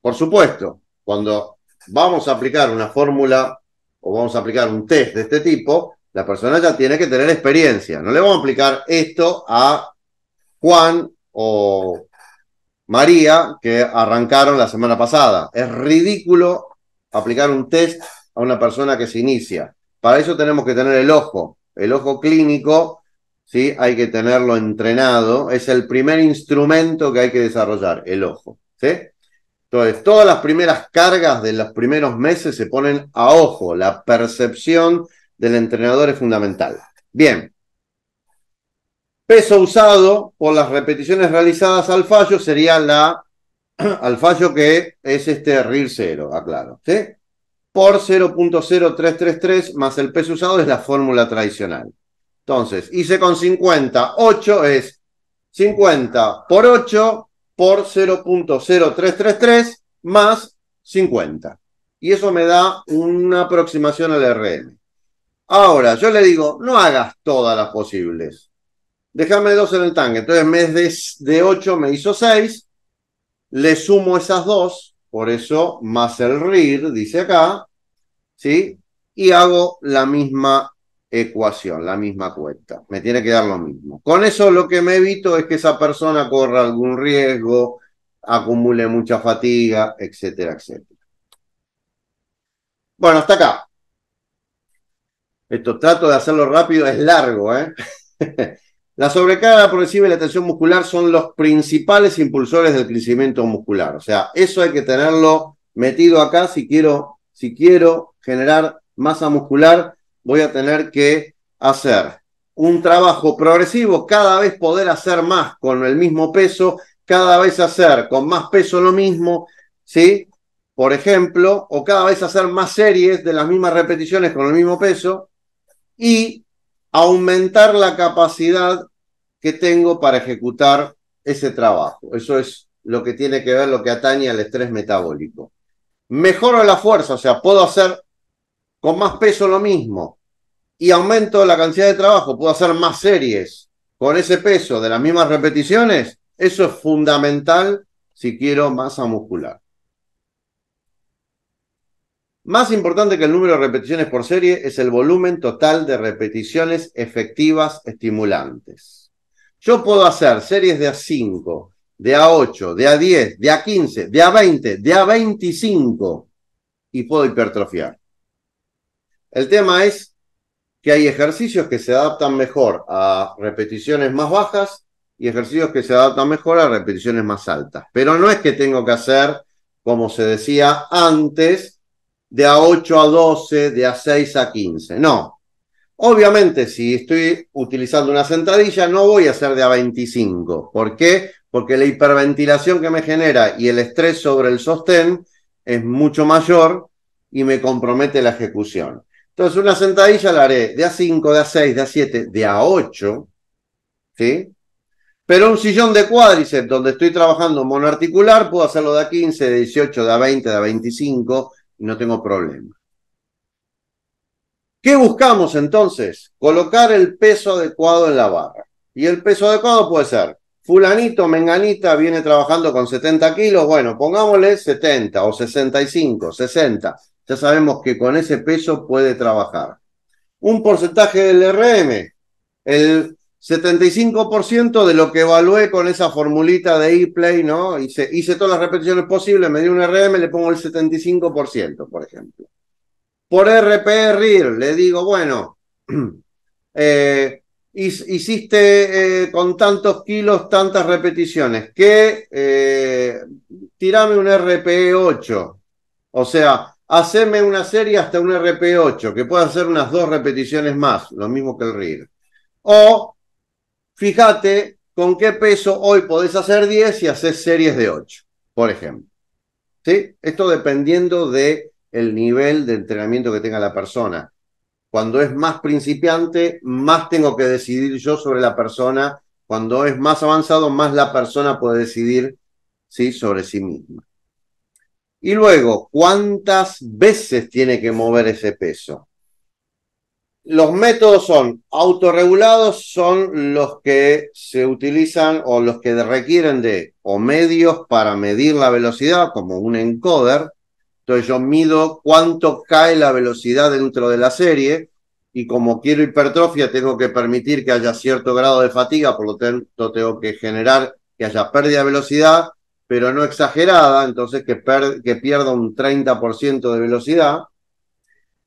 Por supuesto, cuando vamos a aplicar una fórmula o vamos a aplicar un test de este tipo, la persona ya tiene que tener experiencia. No le vamos a aplicar esto a Juan o María que arrancaron la semana pasada. Es ridículo aplicar un test a una persona que se inicia. Para eso tenemos que tener el ojo, el ojo clínico, ¿sí? hay que tenerlo entrenado. Es el primer instrumento que hay que desarrollar, el ojo. ¿sí? Entonces, todas las primeras cargas de los primeros meses se ponen a ojo. La percepción del entrenador es fundamental. Bien, peso usado por las repeticiones realizadas al fallo sería la (clears throat) al fallo que es este RIR 0, aclaro, ¿sí? Por 0.0333 más el peso usado es la fórmula tradicional. Entonces, hice con 50, 8 es 50 por 8 por 0.0333 más 50. Y eso me da una aproximación al RM. Ahora, yo le digo, no hagas todas las posibles Déjame dos en el tanque. Entonces, en vez de, 8 me hizo 6. Le sumo esas dos, por eso más el RIR, dice acá, ¿sí? Y hago la misma ecuación, la misma cuenta. Me tiene que dar lo mismo. Con eso lo que me evito es que esa persona corra algún riesgo, acumule mucha fatiga, etcétera, etcétera. Bueno, hasta acá. Esto trato de hacerlo rápido, es largo, ¿eh? (laughs) La sobrecarga progresiva y la tensión muscular son los principales impulsores del crecimiento muscular. O sea, eso hay que tenerlo metido acá. Si quiero, si quiero generar masa muscular, voy a tener que hacer un trabajo progresivo, cada vez poder hacer más con el mismo peso, cada vez hacer con más peso lo mismo, ¿sí? Por ejemplo, o cada vez hacer más series de las mismas repeticiones con el mismo peso y aumentar la capacidad que tengo para ejecutar ese trabajo. Eso es lo que tiene que ver, lo que atañe al estrés metabólico. Mejoro la fuerza, o sea, puedo hacer con más peso lo mismo y aumento la cantidad de trabajo, puedo hacer más series con ese peso de las mismas repeticiones. Eso es fundamental si quiero masa muscular. Más importante que el número de repeticiones por serie es el volumen total de repeticiones efectivas estimulantes. Yo puedo hacer series de A5, de A8, de A10, de A15, de A20, de A25 y puedo hipertrofiar. El tema es que hay ejercicios que se adaptan mejor a repeticiones más bajas y ejercicios que se adaptan mejor a repeticiones más altas. Pero no es que tengo que hacer, como se decía antes, de a 8 a 12, de a 6 a 15. No. Obviamente, si estoy utilizando una sentadilla, no voy a hacer de a 25. ¿Por qué? Porque la hiperventilación que me genera y el estrés sobre el sostén es mucho mayor y me compromete la ejecución. Entonces, una sentadilla la haré de a 5, de a 6, de a 7, de a 8. ¿Sí? Pero un sillón de cuádriceps donde estoy trabajando monoarticular, puedo hacerlo de a 15, de 18, de a 20, de a 25 no tengo problema. ¿Qué buscamos entonces? Colocar el peso adecuado en la barra. Y el peso adecuado puede ser, fulanito, menganita, viene trabajando con 70 kilos, bueno, pongámosle 70 o 65, 60. Ya sabemos que con ese peso puede trabajar. Un porcentaje del RM. El 75% de lo que evalué con esa formulita de ePlay, ¿no? Hice, todas las repeticiones posibles, me di un e RM, le pongo el 75%, por ejemplo. Por RIR e le digo, bueno, (clears throat) eh, hiciste eh, con tantos kilos, tantas repeticiones, que eh, tirame un RPE 8 o sea, haceme una serie hasta un e RP8, que pueda hacer unas dos repeticiones más, lo mismo que el RIR. O fíjate con qué peso hoy podés hacer 10 y haces series de 8, por ejemplo. ¿Sí? Esto dependiendo del nivel de entrenamiento que tenga la persona. Cuando es más principiante, más tengo que decidir yo sobre la persona. Cuando es más avanzado, más la persona puede decidir ¿sí? sobre sí misma. Y luego, ¿cuántas veces tiene que mover ese peso? Los métodos son autorregulados, son los que se utilizan o los que requieren de o medios para medir la velocidad, como un encoder. Entonces yo mido cuánto cae la velocidad dentro de la serie y como quiero hipertrofia tengo que permitir que haya cierto grado de fatiga, por lo tanto tengo que generar que haya pérdida de velocidad, pero no exagerada, entonces que, que pierda un 30% de velocidad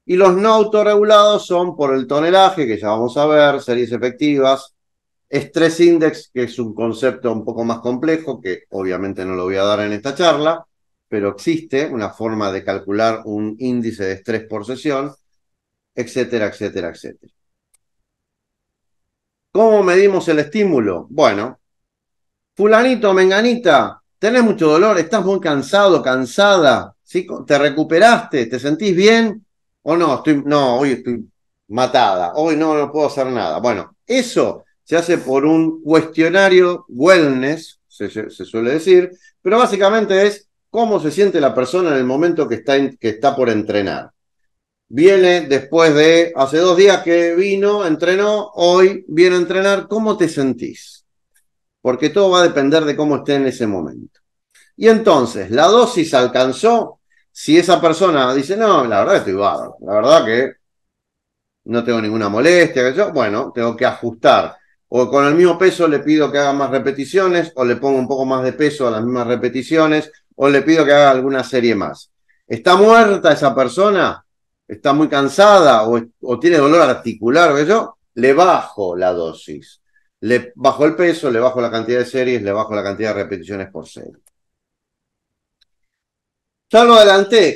y los no autorregulados son por el tonelaje, que ya vamos a ver, series efectivas, estrés Index, que es un concepto un poco más complejo, que obviamente no lo voy a dar en esta charla, pero existe una forma de calcular un índice de estrés por sesión, etcétera, etcétera, etcétera. ¿Cómo medimos el estímulo? Bueno, fulanito, menganita, tenés mucho dolor, estás muy cansado, cansada, ¿sí? te recuperaste, te sentís bien, o no, estoy, no, hoy estoy matada, hoy no, no puedo hacer nada. Bueno, eso se hace por un cuestionario wellness, se, suele decir, pero básicamente es cómo se siente la persona en el momento que está, que está por entrenar. Viene después de, hace dos días que vino, entrenó, hoy viene a entrenar, ¿cómo te sentís? Porque todo va a depender de cómo esté en ese momento. Y entonces, ¿la dosis alcanzó? Si esa persona dice, no, la verdad estoy bárbaro, la verdad que no tengo ninguna molestia, que yo, bueno, tengo que ajustar. O con el mismo peso le pido que haga más repeticiones, o le pongo un poco más de peso a las mismas repeticiones, o le pido que haga alguna serie más. ¿Está muerta esa persona? ¿Está muy cansada o, tiene dolor articular? Que yo le bajo la dosis, le bajo el peso, le bajo la cantidad de series, le bajo la cantidad de repeticiones por serie. Ya lo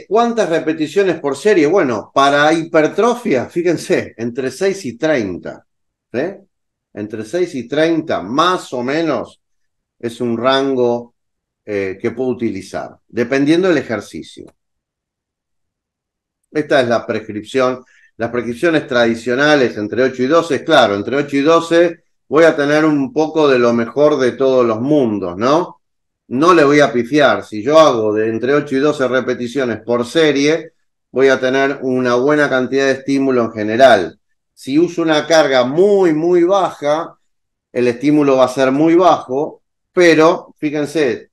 ¿cuántas repeticiones por serie? Bueno, para hipertrofia, fíjense, entre 6 y 30. Entre 6 y 30, más o menos, es un rango eh, que puedo utilizar, dependiendo del ejercicio. Esta es la prescripción. Las prescripciones tradicionales entre 8 y 12, claro, entre 8 y 12 voy a tener un poco de lo mejor de todos los mundos, ¿no? no le voy a pifiar. Si yo hago de entre 8 y 12 repeticiones por serie, voy a tener una buena cantidad de estímulo en general. Si uso una carga muy, muy baja, el estímulo va a ser muy bajo, pero fíjense,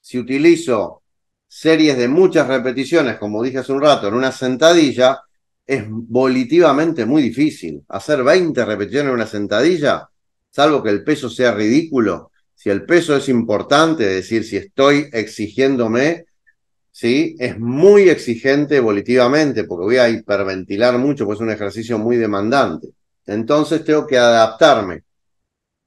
si utilizo series de muchas repeticiones, como dije hace un rato, en una sentadilla, es volitivamente muy difícil. Hacer 20 repeticiones en una sentadilla, salvo que el peso sea ridículo, si el peso es importante, es decir, si estoy exigiéndome, ¿sí? es muy exigente evolutivamente porque voy a hiperventilar mucho, pues es un ejercicio muy demandante. Entonces tengo que adaptarme.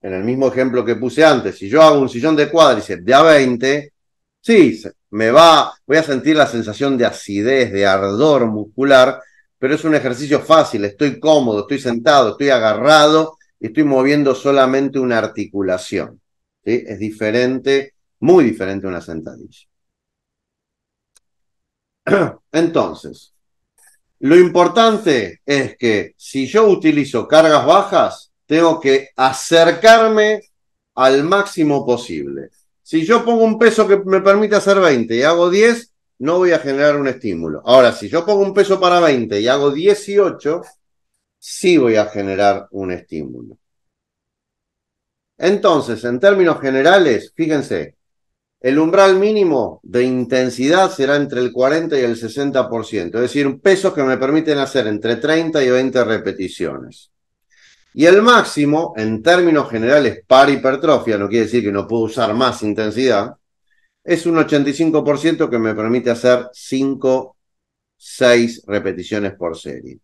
En el mismo ejemplo que puse antes, si yo hago un sillón de cuádriceps de A20, sí, me va, voy a sentir la sensación de acidez, de ardor muscular, pero es un ejercicio fácil, estoy cómodo, estoy sentado, estoy agarrado y estoy moviendo solamente una articulación. Es diferente, muy diferente a una sentadilla. (clears throat) Entonces, lo importante es que si yo utilizo cargas bajas, tengo que acercarme al máximo posible. Si yo pongo un peso que me permite hacer 20 y hago 10, no voy a generar un estímulo. Ahora, si yo pongo un peso para 20 y hago 18, sí voy a generar un estímulo. Entonces, en términos generales, fíjense, el umbral mínimo de intensidad será entre el 40 y el 60%, es decir, pesos que me permiten hacer entre 30 y 20 repeticiones. Y el máximo, en términos generales, para hipertrofia, no quiere decir que no puedo usar más intensidad, es un 85% que me permite hacer 5, 6 repeticiones por serie.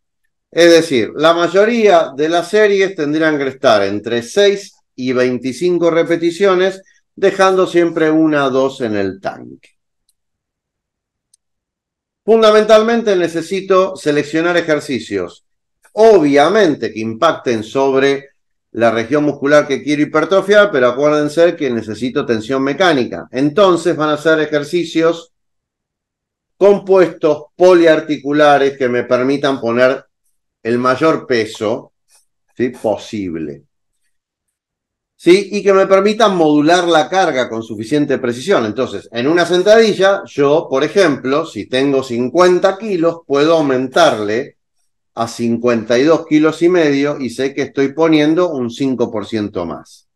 Es decir, la mayoría de las series tendrían que estar entre 6 y 25 repeticiones, dejando siempre una o dos en el tanque. Fundamentalmente necesito seleccionar ejercicios, obviamente que impacten sobre la región muscular que quiero hipertrofiar, pero acuérdense que necesito tensión mecánica. Entonces van a ser ejercicios compuestos poliarticulares que me permitan poner el mayor peso posible y que me permitan modular la carga con suficiente precisión. Entonces, en una sentadilla, yo, por ejemplo, si tengo 50 kilos, puedo aumentarle a 52 kilos y medio y sé que estoy poniendo un 5% más.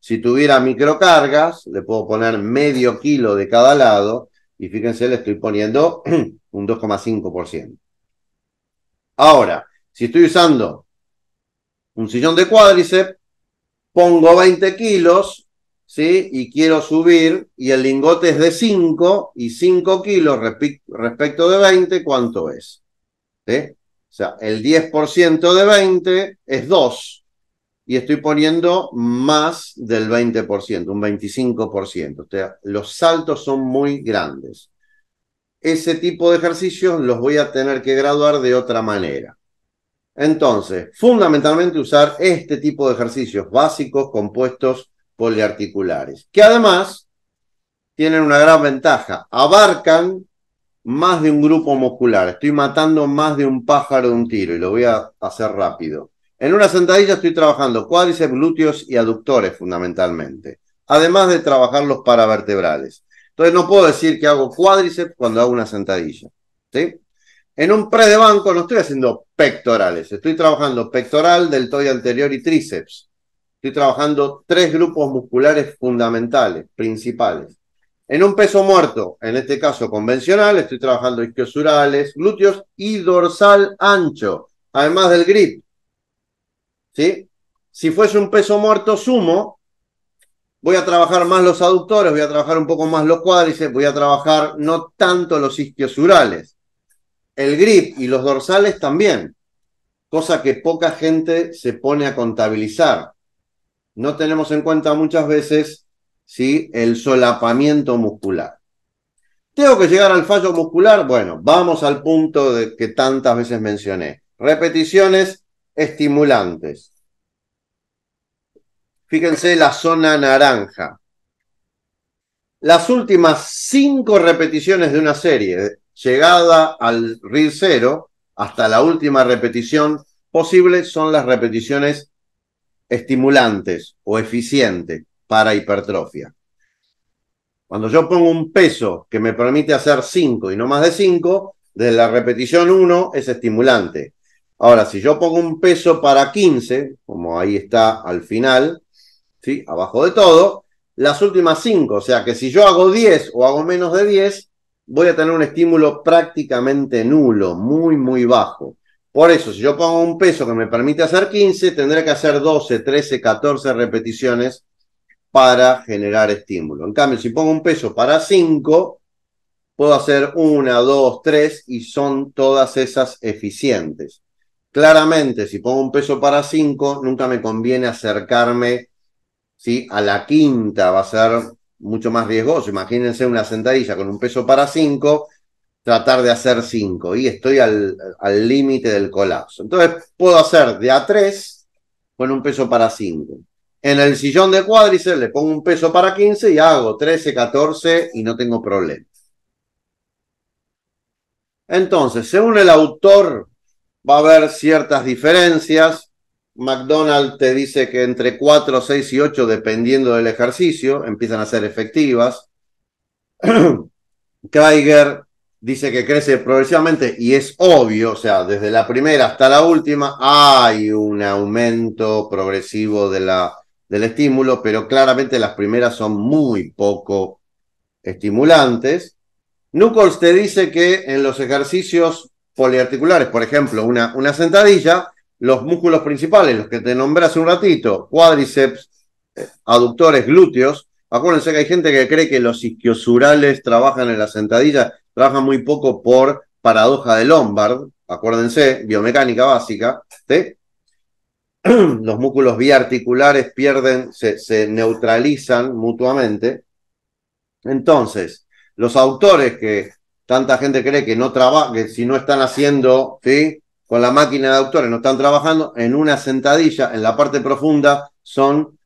Si tuviera microcargas, le puedo poner medio kilo de cada lado y fíjense, le estoy poniendo (clears throat) un 2,5%. Ahora, si estoy usando un sillón de cuádriceps, pongo 20 kilos, ¿sí? Y quiero subir, y el lingote es de 5, y 5 kilos respecto de 20, ¿cuánto es? O sea, el 10% de 20 es 2, y estoy poniendo más del 20%, un 25%. O sea, los saltos son muy grandes. Ese tipo de ejercicios los voy a tener que graduar de otra manera. Entonces, fundamentalmente usar este tipo de ejercicios básicos compuestos poliarticulares, que además tienen una gran ventaja, abarcan más de un grupo muscular, estoy matando más de un pájaro de un tiro y lo voy a hacer rápido. En una sentadilla estoy trabajando cuádriceps, glúteos y aductores fundamentalmente, además de trabajar los paravertebrales. Entonces no puedo decir que hago cuádriceps cuando hago una sentadilla. ¿sí? En un pre de banco no estoy haciendo pectorales, estoy trabajando pectoral, deltoide anterior y tríceps. Estoy trabajando tres grupos musculares fundamentales, principales. En un peso muerto, en este caso convencional, estoy trabajando isquiosurales, glúteos y dorsal ancho, además del grip. ¿Sí? Si fuese un peso muerto sumo, voy a trabajar más los aductores, voy a trabajar un poco más los cuádriceps, voy a trabajar no tanto los isquiosurales el grip y los dorsales también, cosa que poca gente se pone a contabilizar. No tenemos en cuenta muchas veces el solapamiento muscular. Tengo que llegar al fallo muscular. Bueno, vamos al punto de que tantas veces mencioné. Repeticiones estimulantes. Fíjense la zona naranja. Las últimas cinco repeticiones de una serie llegada al RIR 0 hasta la última repetición posible son las repeticiones estimulantes o eficientes para hipertrofia. Cuando yo pongo un peso que me permite hacer 5 y no más de 5, desde la repetición 1 es estimulante. Ahora, si yo pongo un peso para 15, como ahí está al final, ¿sí? abajo de todo, las últimas 5, o sea que si yo hago 10 o hago menos de 10, voy a tener un estímulo prácticamente nulo, muy, muy bajo. Por eso, si yo pongo un peso que me permite hacer 15, tendré que hacer 12, 13, 14 repeticiones para generar estímulo. En cambio, si pongo un peso para 5, puedo hacer 1, 2, 3 y son todas esas eficientes. Claramente, si pongo un peso para 5, nunca me conviene acercarme ¿sí? a la quinta, va a ser mucho más riesgoso. Imagínense una sentadilla con un peso para 5, tratar de hacer 5 y estoy al límite del colapso. Entonces puedo hacer de a 3 con un peso para 5. En el sillón de cuádriceps le pongo un peso para 15 y hago 13, 14 y no tengo problema. Entonces, según el autor, va a haber ciertas diferencias McDonald te dice que entre 4, 6 y 8, dependiendo del ejercicio, empiezan a ser efectivas. (clears throat) Krieger dice que crece progresivamente y es obvio, o sea, desde la primera hasta la última hay un aumento progresivo de la, del estímulo, pero claramente las primeras son muy poco estimulantes. Knuckles te dice que en los ejercicios poliarticulares, por ejemplo, una, una sentadilla, los músculos principales, los que te nombré hace un ratito, cuádriceps, eh, aductores, glúteos. Acuérdense que hay gente que cree que los isquiosurales trabajan en la sentadilla, trabajan muy poco por paradoja de Lombard, acuérdense, biomecánica básica, ¿sí? (clears throat) los músculos biarticulares pierden, se, neutralizan mutuamente. Entonces, los autores que tanta gente cree que no trabajan, si no están haciendo ¿sí? con la máquina de aductores, no están trabajando, en una sentadilla, en la parte profunda, son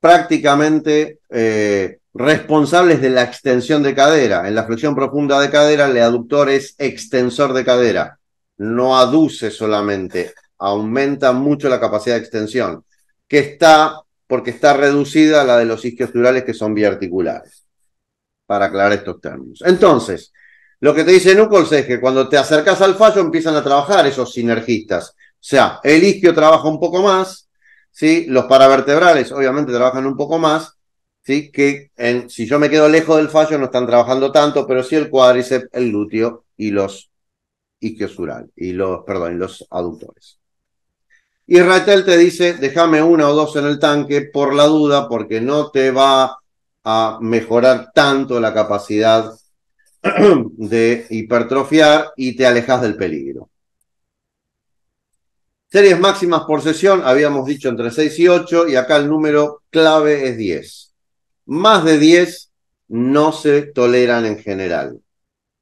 prácticamente eh, responsables de la extensión de cadera. En la flexión profunda de cadera, el aductor es extensor de cadera. No aduce solamente, aumenta mucho la capacidad de extensión, que está porque está reducida la de los isquioturales que son biarticulares, para aclarar estos términos. Entonces, lo que te dice Nucol es que cuando te acercas al fallo empiezan a trabajar esos sinergistas. O sea, el isquio trabaja un poco más, ¿sí? los paravertebrales obviamente trabajan un poco más, ¿sí? que si yo me quedo lejos del fallo no están trabajando tanto, pero sí el cuádriceps, el glúteo y los isquiosural, y los, perdón, y los aductores. Y Raetel te dice, déjame una o dos en el tanque por la duda, porque no te va a mejorar tanto la capacidad (clears throat) de hipertrofiar y te alejas del peligro. Series máximas por sesión, habíamos dicho entre 6 y 8, y acá el número clave es 10. Más de 10 no se toleran en general.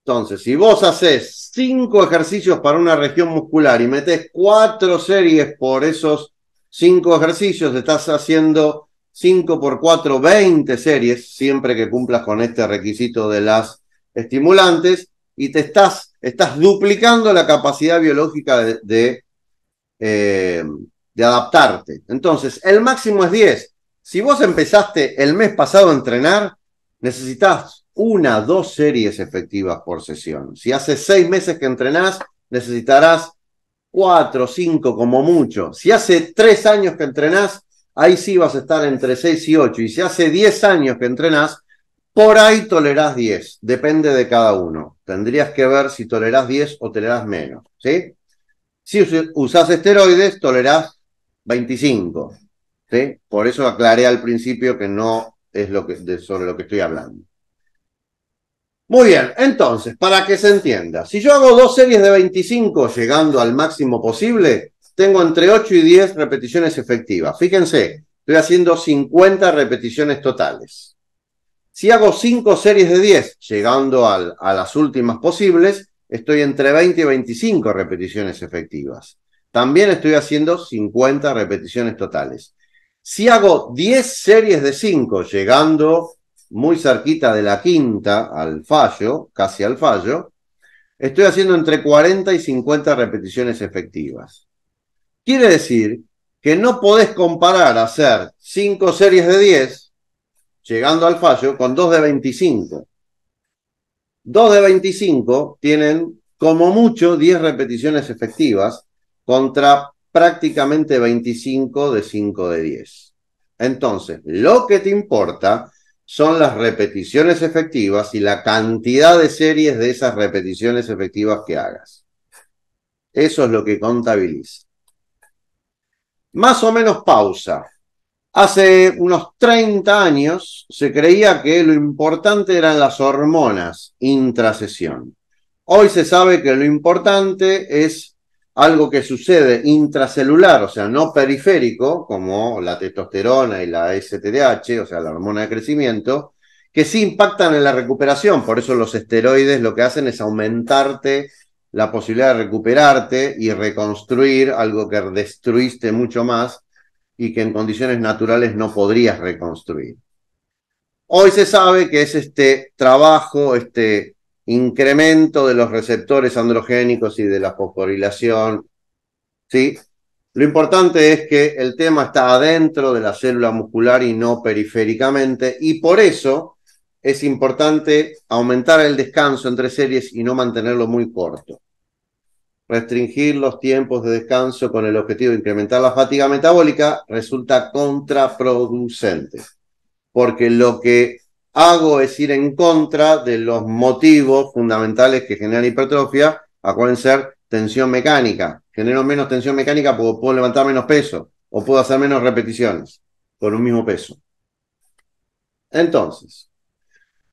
Entonces, si vos haces 5 ejercicios para una región muscular y metes 4 series por esos 5 ejercicios, estás haciendo 5 por 4, 20 series, siempre que cumplas con este requisito de las estimulantes y te estás, estás duplicando la capacidad biológica de, eh, adaptarte. Entonces, el máximo es 10. Si vos empezaste el mes pasado a entrenar, necesitas una, dos series efectivas por sesión. Si hace seis meses que entrenás, necesitarás cuatro, cinco como mucho. Si hace tres años que entrenás, ahí sí vas a estar entre seis y ocho. Y si hace diez años que entrenás, por ahí tolerás 10, depende de cada uno. Tendrías que ver si tolerás 10 o tolerás menos, ¿sí? Si usás esteroides, tolerás 25, ¿sí? Por eso aclaré al principio que no es sobre lo que estoy hablando. Muy bien, entonces, para que se entienda, si yo hago dos series de 25 llegando al máximo posible, tengo entre 8 y 10 repeticiones efectivas. Fíjense, estoy haciendo 50 repeticiones totales. Si hago 5 series de 10, llegando a las últimas posibles, estoy entre 20 y 25 repeticiones efectivas. También estoy haciendo 50 repeticiones totales. Si hago 10 series de 5, llegando muy cerquita de la quinta al fallo, casi al fallo, estoy haciendo entre 40 y 50 repeticiones efectivas. Quiere decir que no podés comparar hacer 5 series de 10 llegando al fallo con 2 de 25. 2 de 25 tienen como mucho 10 repeticiones efectivas contra prácticamente 25 de 5 de 10. Entonces, lo que te importa son las repeticiones efectivas y la cantidad de series de esas repeticiones efectivas que hagas. Eso es lo que contabiliza. Más o menos pausa. Hace unos 30 años se creía que lo importante eran las hormonas intrasesión. Hoy se sabe que lo importante es algo que sucede intracelular, o sea, no periférico, como la testosterona y la STDH, o sea, la hormona de crecimiento, que sí impactan en la recuperación. Por eso los esteroides lo que hacen es aumentarte la posibilidad de recuperarte y reconstruir algo que destruiste mucho más y que en condiciones naturales no podrías reconstruir. Hoy se sabe que es este trabajo, este incremento de los receptores androgénicos y de la fosforilación. ¿sí? Lo importante es que el tema está adentro de la célula muscular y no periféricamente, y por eso es importante aumentar el descanso entre series y no mantenerlo muy corto. Restringir los tiempos de descanso con el objetivo de incrementar la fatiga metabólica resulta contraproducente, porque lo que hago es ir en contra de los motivos fundamentales que generan hipertrofia, a ser tensión mecánica. Genero menos tensión mecánica porque puedo levantar menos peso o puedo hacer menos repeticiones con un mismo peso. Entonces,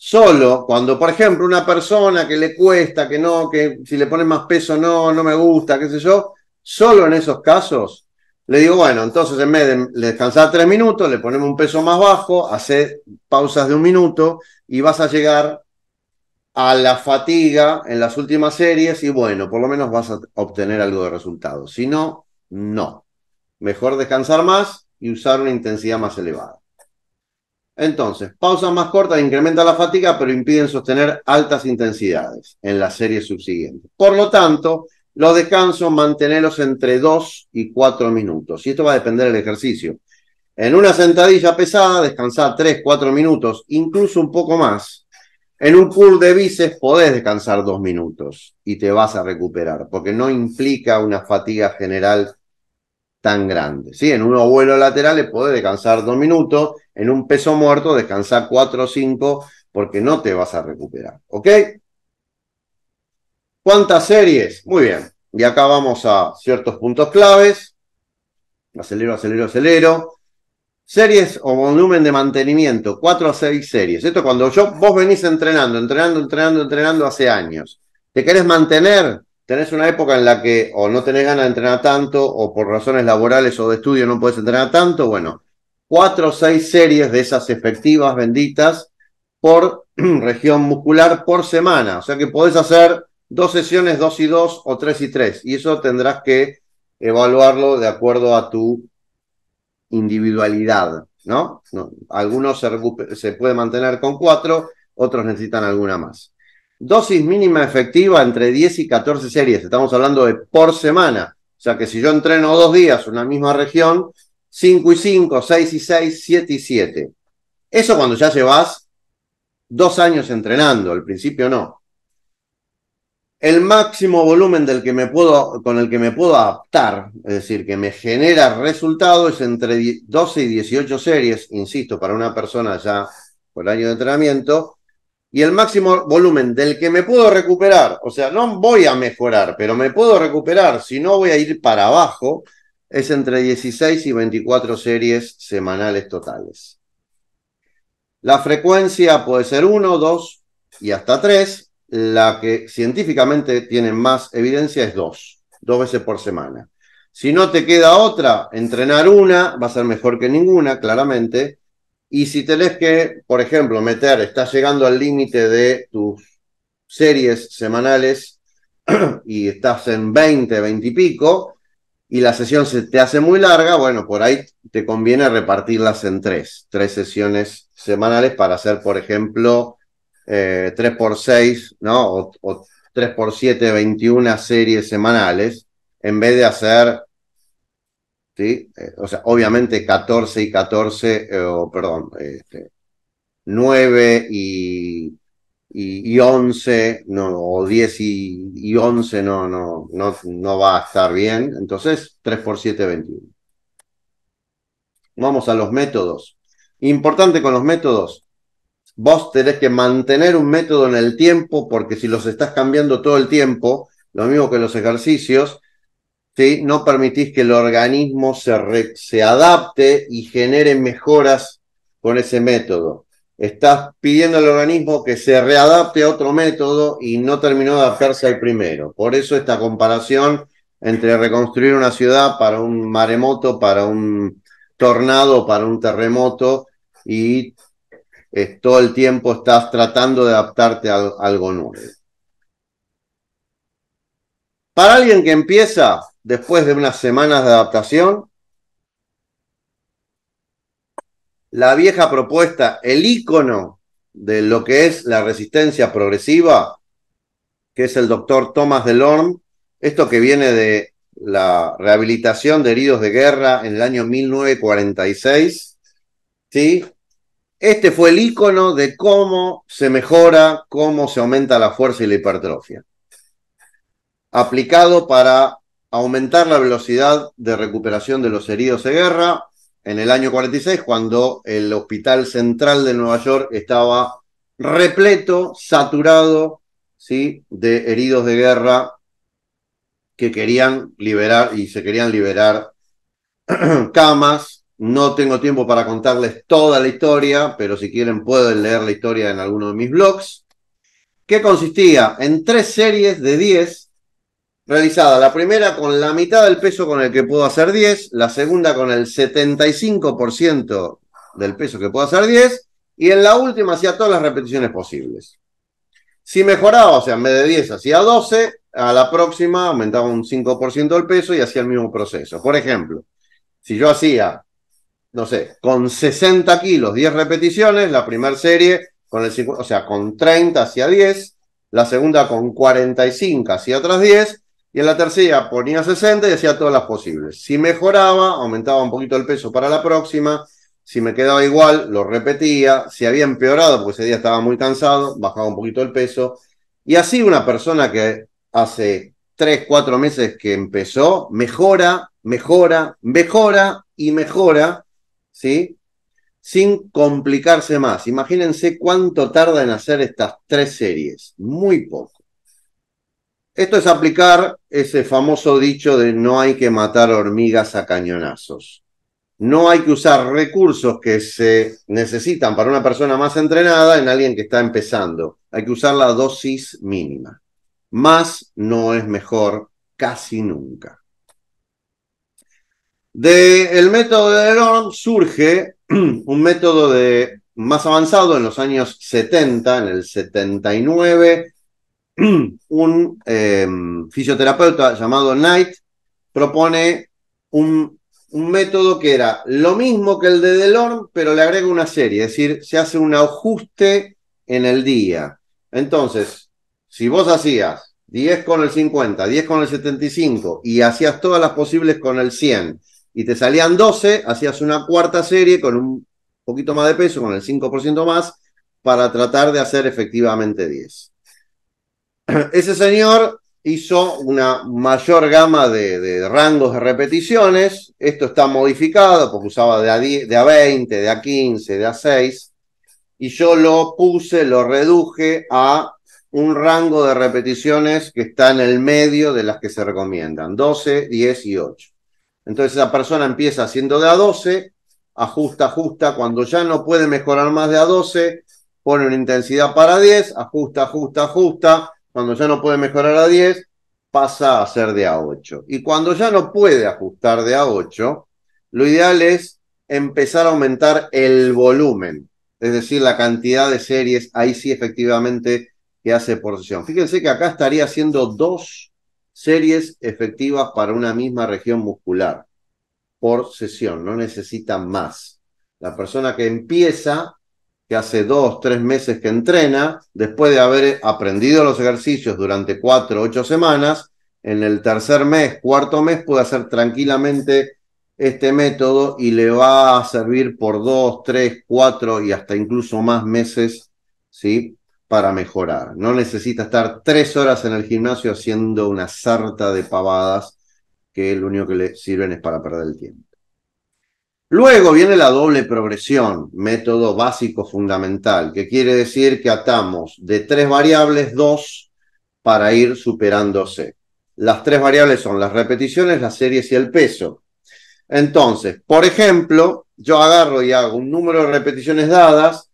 Solo cuando, por ejemplo, una persona que le cuesta, que no, que si le pone más peso no, no me gusta, qué sé yo, solo en esos casos le digo, bueno, entonces en vez de descansar tres minutos, le ponemos un peso más bajo, hace pausas de un minuto y vas a llegar a la fatiga en las últimas series y bueno, por lo menos vas a obtener algo de resultado. Si no, no. Mejor descansar más y usar una intensidad más elevada. Entonces, pausas más cortas incrementan la fatiga, pero impiden sostener altas intensidades en las series subsiguiente. Por lo tanto, los descansos mantenerlos entre 2 y 4 minutos. Y esto va a depender del ejercicio. En una sentadilla pesada, descansar 3, 4 minutos, incluso un poco más. En un pull de bíceps podés descansar 2 minutos y te vas a recuperar, porque no implica una fatiga general tan grande. ¿sí? En unos vuelos laterales podés descansar dos minutos, en un peso muerto descansar cuatro o cinco porque no te vas a recuperar. ¿Ok? ¿Cuántas series? Muy bien. Y acá vamos a ciertos puntos claves. Acelero, acelero, acelero. Series o volumen de mantenimiento, cuatro a seis series. Esto cuando yo, vos venís entrenando, entrenando, entrenando, entrenando hace años. ¿Te querés mantener? tenés una época en la que o no tenés ganas de entrenar tanto, o por razones laborales o de estudio no puedes entrenar tanto, bueno, cuatro o seis series de esas efectivas benditas por (clears throat) región muscular por semana. O sea que podés hacer dos sesiones, dos y dos, o tres y tres, y eso tendrás que evaluarlo de acuerdo a tu individualidad, ¿no? algunos se, pueden mantener con cuatro, otros necesitan alguna más. Dosis mínima efectiva entre 10 y 14 series. Estamos hablando de por semana. O sea que si yo entreno dos días en una misma región, 5 y 5, 6 y 6, 7 y 7. Eso cuando ya llevas dos años entrenando, al principio no. El máximo volumen del que me puedo, con el que me puedo adaptar, es decir, que me genera resultado, es entre 12 y 18 series, insisto, para una persona ya por año de entrenamiento, y el máximo volumen del que me puedo recuperar, o sea, no voy a mejorar, pero me puedo recuperar, si no voy a ir para abajo, es entre 16 y 24 series semanales totales. La frecuencia puede ser 1, 2 y hasta 3. La que científicamente tiene más evidencia es 2, dos veces por semana. Si no te queda otra, entrenar una va a ser mejor que ninguna, claramente, y si tenés que, por ejemplo, meter, estás llegando al límite de tus series semanales (clears throat) y estás en 20, 20 y pico, y la sesión se te hace muy larga, bueno, por ahí te conviene repartirlas en tres, tres sesiones semanales para hacer, por ejemplo, eh, tres por seis no O, o 3x7, 21 series semanales, en vez de hacer eh, o sea, obviamente 14 y 14, eh, perdón, 9 este, y, 11, o 10 y, 11 no, no, no, no va a estar bien. Entonces, 3 por 7, 21. Vamos a los métodos. Importante con los métodos. Vos tenés que mantener un método en el tiempo porque si los estás cambiando todo el tiempo, lo mismo que los ejercicios, no permitís que el organismo se, se adapte y genere mejoras con ese método. Estás pidiendo al organismo que se readapte a otro método y no terminó de adaptarse al primero. Por eso esta comparación entre reconstruir una ciudad para un maremoto, para un tornado, para un terremoto y eh, todo el tiempo estás tratando de adaptarte a algo nuevo. Para alguien que empieza después de unas semanas de adaptación, la vieja propuesta, el icono de lo que es la resistencia progresiva, que es el doctor Thomas Delorme, esto que viene de la rehabilitación de heridos de guerra en el año 1946, ¿sí? Este fue el icono de cómo se mejora, cómo se aumenta la fuerza y la hipertrofia aplicado para aumentar la velocidad de recuperación de los heridos de guerra en el año 46, cuando el Hospital Central de Nueva York estaba repleto, saturado, ¿sí? de heridos de guerra que querían liberar y se querían liberar (clears throat) camas. No tengo tiempo para contarles toda la historia, pero si quieren pueden leer la historia en alguno de mis blogs, que consistía en tres series de 10 realizada la primera con la mitad del peso con el que puedo hacer 10, la segunda con el 75% del peso que puedo hacer 10, y en la última hacía todas las repeticiones posibles. Si mejoraba, o sea, en vez de 10 hacía 12, a la próxima aumentaba un 5% del peso y hacía el mismo proceso. Por ejemplo, si yo hacía, no sé, con 60 kilos 10 repeticiones, la primera serie con o sea, con 30 hacía 10, la segunda con 45 hacía otras 10 y en la tercera ponía 60 y hacía todas las posibles. Si mejoraba, aumentaba un poquito el peso para la próxima. Si me quedaba igual, lo repetía. Si había empeorado, porque ese día estaba muy cansado, bajaba un poquito el peso. Y así una persona que hace 3, 4 meses que empezó, mejora, mejora, mejora y mejora, ¿sí? Sin complicarse más. Imagínense cuánto tarda en hacer estas tres series. Muy poco. Esto es aplicar ese famoso dicho de no hay que matar hormigas a cañonazos. No hay que usar recursos que se necesitan para una persona más entrenada en alguien que está empezando. Hay que usar la dosis mínima. Más no es mejor casi nunca. Del el método de Learn surge (clears throat) un método de más avanzado en los años 70, en el 79, (clears throat) un em, fisioterapeuta llamado Knight propone un, un, método que era lo mismo que el de Delorme, pero le agrega una serie, es decir, se hace un ajuste en el día. Entonces, si vos hacías 10 con el 50, 10 con el 75 y hacías todas las posibles con el 100 y te salían 12, hacías una cuarta serie con un poquito más de peso, con el 5% más, para tratar de hacer efectivamente 10. (clears throat) ese señor hizo una mayor gama de, rangos de repeticiones. Esto está modificado porque usaba de de a 20, de a 15, de a 6. Y yo lo puse, lo reduje a un rango de repeticiones que está en el medio de las que se recomiendan, 12, 10 y 8. Entonces esa persona empieza haciendo de a 12, ajusta, ajusta, cuando ya no puede mejorar más de a 12, pone una intensidad para 10, ajusta, ajusta, ajusta, cuando ya no puede mejorar a 10, pasa a ser de A8. Y cuando ya no puede ajustar de A8, lo ideal es empezar a aumentar el volumen, es decir, la cantidad de series, ahí sí efectivamente que hace por sesión. Fíjense que acá estaría haciendo dos series efectivas para una misma región muscular por sesión, no necesita más. La persona que empieza que hace dos, tres meses que entrena, después de haber aprendido los ejercicios durante cuatro, ocho semanas, en el tercer mes, cuarto mes, puede hacer tranquilamente este método y le va a servir por dos, tres, cuatro y hasta incluso más meses, ¿sí? Para mejorar. No necesita estar tres horas en el gimnasio haciendo una sarta de pavadas que lo único que le sirven es para perder el tiempo. Luego viene la doble progresión, método básico fundamental, que quiere decir que atamos de tres variables dos para ir superándose. Las tres variables son las repeticiones, las series y el peso. Entonces, por ejemplo, yo agarro y hago un número de repeticiones dadas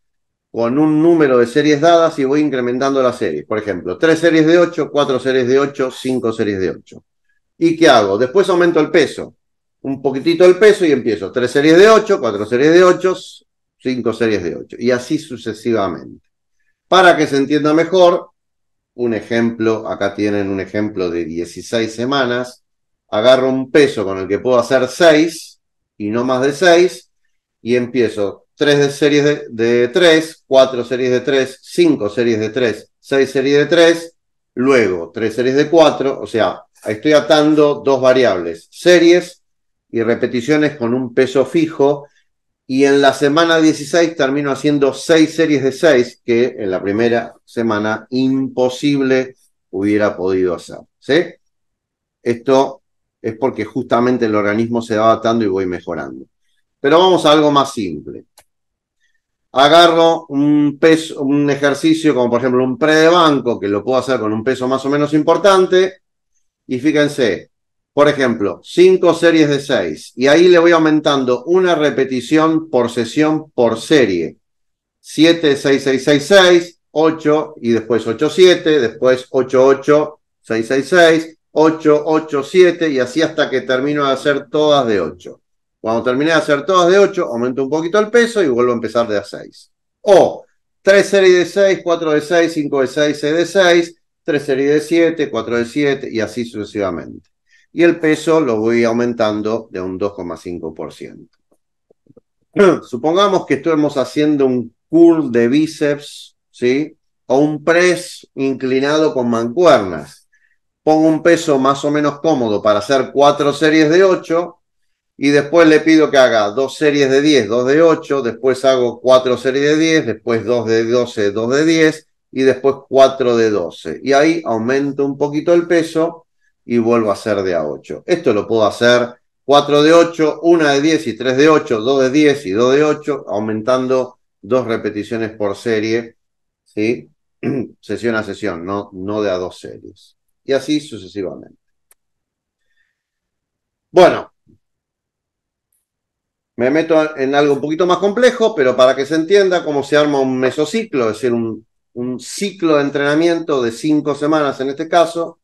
con un número de series dadas y voy incrementando las series. Por ejemplo, tres series de 8, cuatro series de 8, cinco series de 8. ¿Y qué hago? Después aumento el peso un poquitito el peso y empiezo tres series de 8, cuatro series de 8, cinco series de 8 y así sucesivamente. Para que se entienda mejor, un ejemplo, acá tienen un ejemplo de 16 semanas, agarro un peso con el que puedo hacer seis y no más de seis. y empiezo tres series de, 3, cuatro series de 3, cinco series de 3, seis series de 3, luego tres series de 4, o sea, estoy atando dos variables, series y repeticiones con un peso fijo. Y en la semana 16 termino haciendo seis series de seis, que en la primera semana imposible hubiera podido hacer. ¿sí? Esto es porque justamente el organismo se va adaptando y voy mejorando. Pero vamos a algo más simple. Agarro un peso, un ejercicio como por ejemplo un pre de banco, que lo puedo hacer con un peso más o menos importante. Y fíjense, por ejemplo, 5 series de 6, y ahí le voy aumentando una repetición por sesión por serie. 7, 6, 6, 6, 6, 8 y después 8, 7, después 8, 8, 6, 6, 6, 8, 8, 7 y así hasta que termino de hacer todas de 8. Cuando terminé de hacer todas de 8, aumento un poquito el peso y vuelvo a empezar de a 6. O 3 series de 6, 4 de 6, 5 de 6, 6 de 6, 3 series de 7, 4 de 7 y así sucesivamente y el peso lo voy aumentando de un 2,5%. (clears throat) Supongamos que estuvimos haciendo un curl de bíceps, ¿sí? O un press inclinado con mancuernas. Pongo un peso más o menos cómodo para hacer cuatro series de 8 y después le pido que haga dos series de 10, dos de 8, después hago cuatro series de 10, después dos de 12, dos de 10 y después cuatro de 12. Y ahí aumento un poquito el peso y vuelvo a hacer de a 8. Esto lo puedo hacer 4 de 8, 1 de 10 y 3 de 8, 2 de 10 y 2 de 8, aumentando dos repeticiones por serie, ¿sí? (clears throat) sesión a sesión, no, no de a dos series. Y así sucesivamente. Bueno, me meto en algo un poquito más complejo, pero para que se entienda cómo se arma un mesociclo, es decir, un, un ciclo de entrenamiento de cinco semanas en este caso,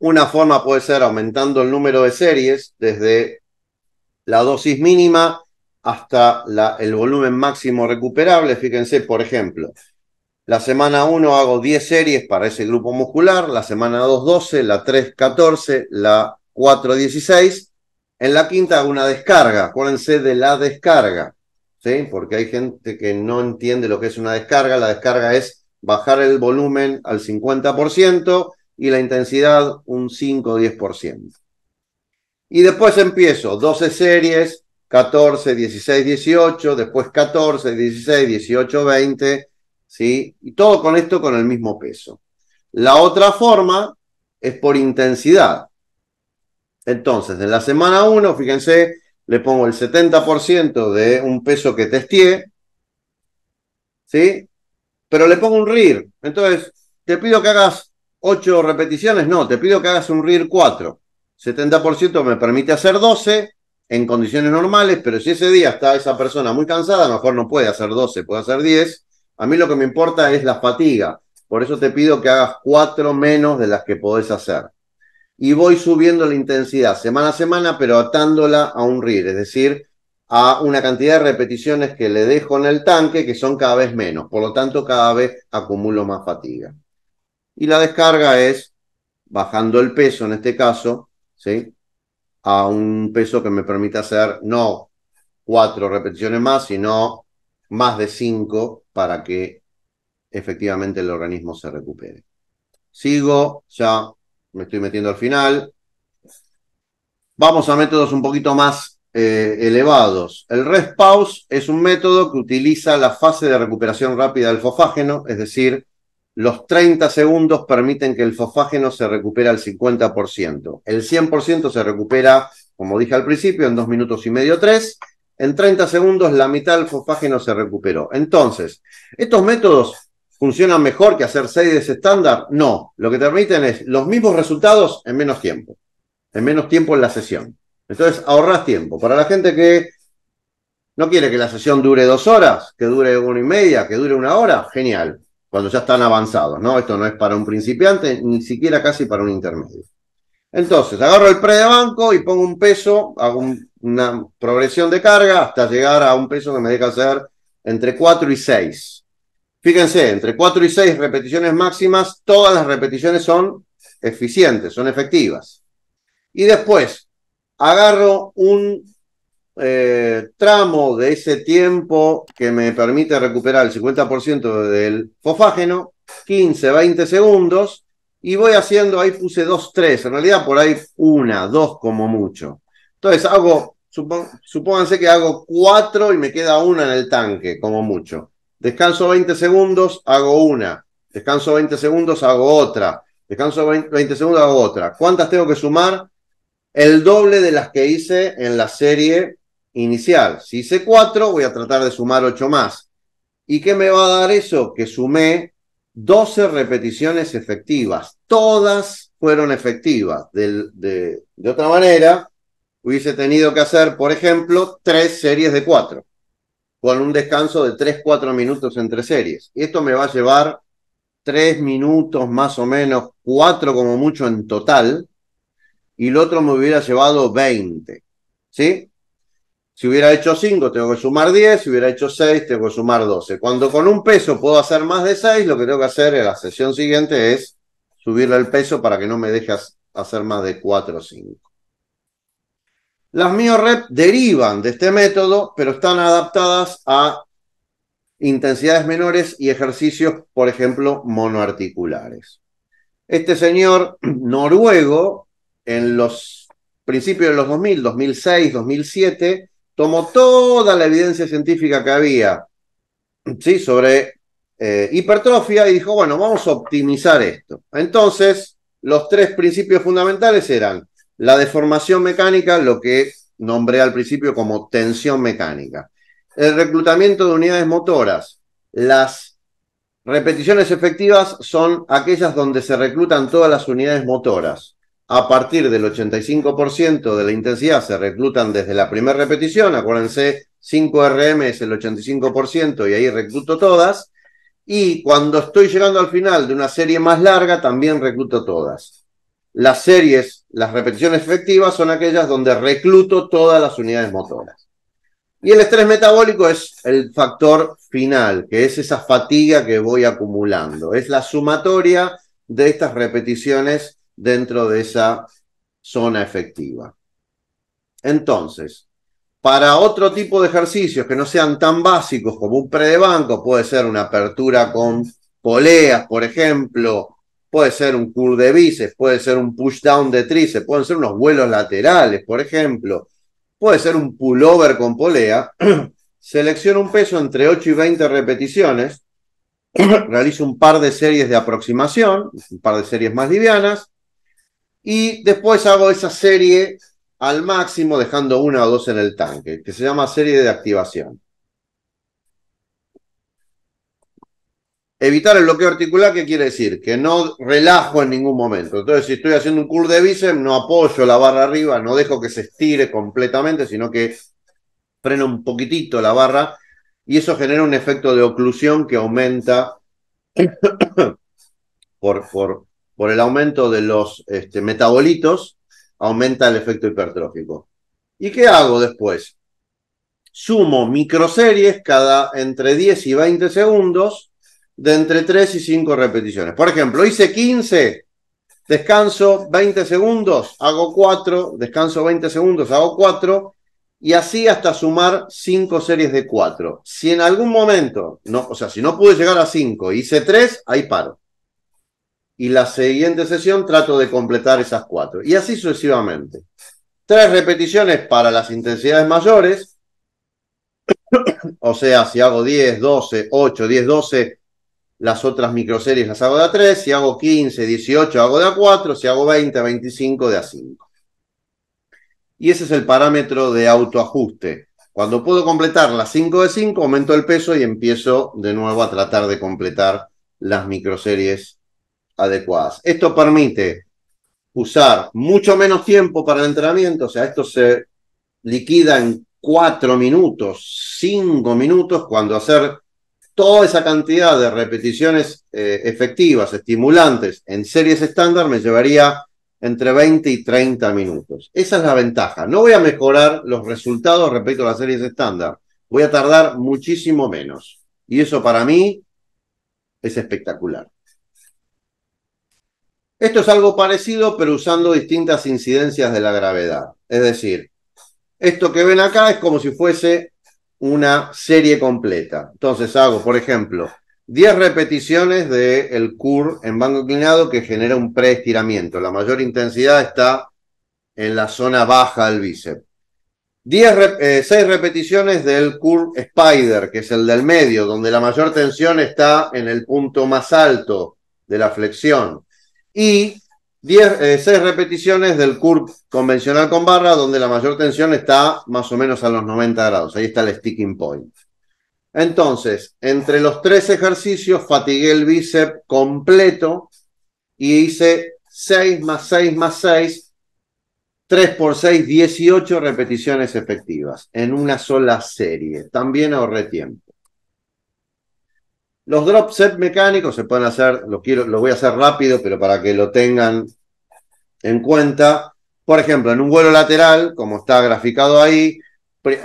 una forma puede ser aumentando el número de series desde la dosis mínima hasta el volumen máximo recuperable. Fíjense, por ejemplo, la semana 1 hago 10 series para ese grupo muscular, la semana 2 12, la 3 14, la 4 16. En la quinta hago una descarga, acuérdense de la descarga, ¿sí? porque hay gente que no entiende lo que es una descarga. La descarga es bajar el volumen al 50%, y la intensidad un 5 o 10%. Y después empiezo 12 series, 14, 16, 18, después 14, 16, 18, 20, ¿sí? Y todo con esto con el mismo peso. La otra forma es por intensidad. Entonces, en la semana 1, fíjense, le pongo el 70% de un peso que testé, ¿sí? Pero le pongo un RIR. Entonces, te pido que hagas 8 repeticiones, no, te pido que hagas un RIR 4. 70% me permite hacer 12 en condiciones normales, pero si ese día está esa persona muy cansada, a lo mejor no puede hacer 12, puede hacer 10. A mí lo que me importa es la fatiga. Por eso te pido que hagas 4 menos de las que podés hacer. Y voy subiendo la intensidad semana a semana, pero atándola a un RIR, es decir, a una cantidad de repeticiones que le dejo en el tanque que son cada vez menos. Por lo tanto, cada vez acumulo más fatiga. Y la descarga es bajando el peso, en este caso, ¿sí? a un peso que me permita hacer no cuatro repeticiones más, sino más de cinco para que efectivamente el organismo se recupere. Sigo, ya me estoy metiendo al final. Vamos a métodos un poquito más eh, elevados. El rest es un método que utiliza la fase de recuperación rápida del fofágeno, es decir, los 30 segundos permiten que el fosfágeno se recupere al 50%. El 100% se recupera, como dije al principio, en 2 minutos y medio 3. En 30 segundos la mitad del fosfágeno se recuperó. Entonces, ¿estos métodos funcionan mejor que hacer series estándar? No, lo que permiten es los mismos resultados en menos tiempo. En menos tiempo en la sesión. Entonces, ahorras tiempo. Para la gente que no quiere que la sesión dure dos horas, que dure una y media, que dure una hora, genial cuando ya están avanzados, ¿no? Esto no es para un principiante, ni siquiera casi para un intermedio. Entonces, agarro el pre de banco y pongo un peso, hago una progresión de carga hasta llegar a un peso que me deja hacer entre 4 y 6. Fíjense, entre 4 y 6 repeticiones máximas, todas las repeticiones son eficientes, son efectivas. Y después, agarro un eh, tramo de ese tiempo que me permite recuperar el 50% del fosfágeno, 15, 20 segundos, y voy haciendo, ahí puse 2, 3, en realidad por ahí una, dos como mucho. Entonces hago, supónganse que hago 4 y me queda una en el tanque como mucho. Descanso 20 segundos, hago una. Descanso 20 segundos, hago otra. Descanso 20, 20 segundos, hago otra. ¿Cuántas tengo que sumar? el doble de las que hice en la serie inicial. Si hice 4, voy a tratar de sumar 8 más. ¿Y qué me va a dar eso? Que sumé 12 repeticiones efectivas. Todas fueron efectivas. De, de, de otra manera, hubiese tenido que hacer, por ejemplo, 3 series de 4, con un descanso de 3-4 minutos entre series. Y esto me va a llevar 3 minutos más o menos, 4 como mucho en total. Y el otro me hubiera llevado 20. ¿Sí? Si hubiera hecho 5, tengo que sumar 10. Si hubiera hecho 6, tengo que sumar 12. Cuando con un peso puedo hacer más de 6, lo que tengo que hacer en la sesión siguiente es subirle el peso para que no me dejes hacer más de 4 o 5. Las mio derivan de este método, pero están adaptadas a intensidades menores y ejercicios, por ejemplo, monoarticulares. Este señor (clears throat) noruego, en los principios de los 2000, 2006, 2007, tomó toda la evidencia científica que había ¿sí? sobre eh, hipertrofia y dijo, bueno, vamos a optimizar esto. Entonces, los tres principios fundamentales eran la deformación mecánica, lo que nombré al principio como tensión mecánica, el reclutamiento de unidades motoras, las repeticiones efectivas son aquellas donde se reclutan todas las unidades motoras. A partir del 85% de la intensidad se reclutan desde la primera repetición. Acuérdense, 5RM es el 85% y ahí recluto todas. Y cuando estoy llegando al final de una serie más larga, también recluto todas. Las series, las repeticiones efectivas son aquellas donde recluto todas las unidades motoras. Y el estrés metabólico es el factor final, que es esa fatiga que voy acumulando. Es la sumatoria de estas repeticiones dentro de esa zona efectiva. Entonces, para otro tipo de ejercicios que no sean tan básicos como un pre de banco, puede ser una apertura con poleas, por ejemplo, puede ser un curl de bíceps, puede ser un push down de tríceps, pueden ser unos vuelos laterales, por ejemplo, puede ser un pullover con polea. (clears throat) Selecciono un peso entre 8 y 20 repeticiones, (clears throat) realizo un par de series de aproximación, un par de series más livianas, y después hago esa serie al máximo, dejando una o dos en el tanque, que se llama serie de activación. Evitar el bloqueo articular, ¿qué quiere decir? Que no relajo en ningún momento. Entonces, si estoy haciendo un curl de bíceps, no apoyo la barra arriba, no dejo que se estire completamente, sino que freno un poquitito la barra y eso genera un efecto de oclusión que aumenta (coughs) por, por, por el aumento de los este, metabolitos, aumenta el efecto hipertrófico. ¿Y qué hago después? Sumo microseries cada entre 10 y 20 segundos de entre 3 y 5 repeticiones. Por ejemplo, hice 15, descanso 20 segundos, hago 4, descanso 20 segundos, hago 4, y así hasta sumar 5 series de 4. Si en algún momento, no, o sea, si no pude llegar a 5, hice 3, ahí paro y la siguiente sesión trato de completar esas cuatro. Y así sucesivamente. Tres repeticiones para las intensidades mayores. o sea, si hago 10, 12, 8, 10, 12, las otras microseries las hago de a 3. Si hago 15, 18, hago de a 4. Si hago 20, 25, de a 5. Y ese es el parámetro de autoajuste. Cuando puedo completar las 5 de 5, aumento el peso y empiezo de nuevo a tratar de completar las microseries adecuadas. Esto permite usar mucho menos tiempo para el entrenamiento, o sea, esto se liquida en cuatro minutos, cinco minutos, cuando hacer toda esa cantidad de repeticiones eh, efectivas, estimulantes, en series estándar me llevaría entre 20 y 30 minutos. Esa es la ventaja. No voy a mejorar los resultados respecto a las series estándar. Voy a tardar muchísimo menos. Y eso para mí es espectacular. Esto es algo parecido, pero usando distintas incidencias de la gravedad. Es decir, esto que ven acá es como si fuese una serie completa. Entonces hago, por ejemplo, 10 repeticiones del el CUR en banco inclinado que genera un preestiramiento. La mayor intensidad está en la zona baja del bíceps. 10 6 eh, repeticiones del curl spider, que es el del medio, donde la mayor tensión está en el punto más alto de la flexión y 10, 6 eh, repeticiones del Curve convencional con barra, donde la mayor tensión está más o menos a los 90 grados. Ahí está el sticking point. Entonces, entre los tres ejercicios, fatigué el bíceps completo y hice 6 más 6 más 6, 3 por 6, 18 repeticiones efectivas en una sola serie. También ahorré tiempo. Los drop set mecánicos se pueden hacer, lo, quiero, lo voy a hacer rápido, pero para que lo tengan en cuenta. Por ejemplo, en un vuelo lateral, como está graficado ahí,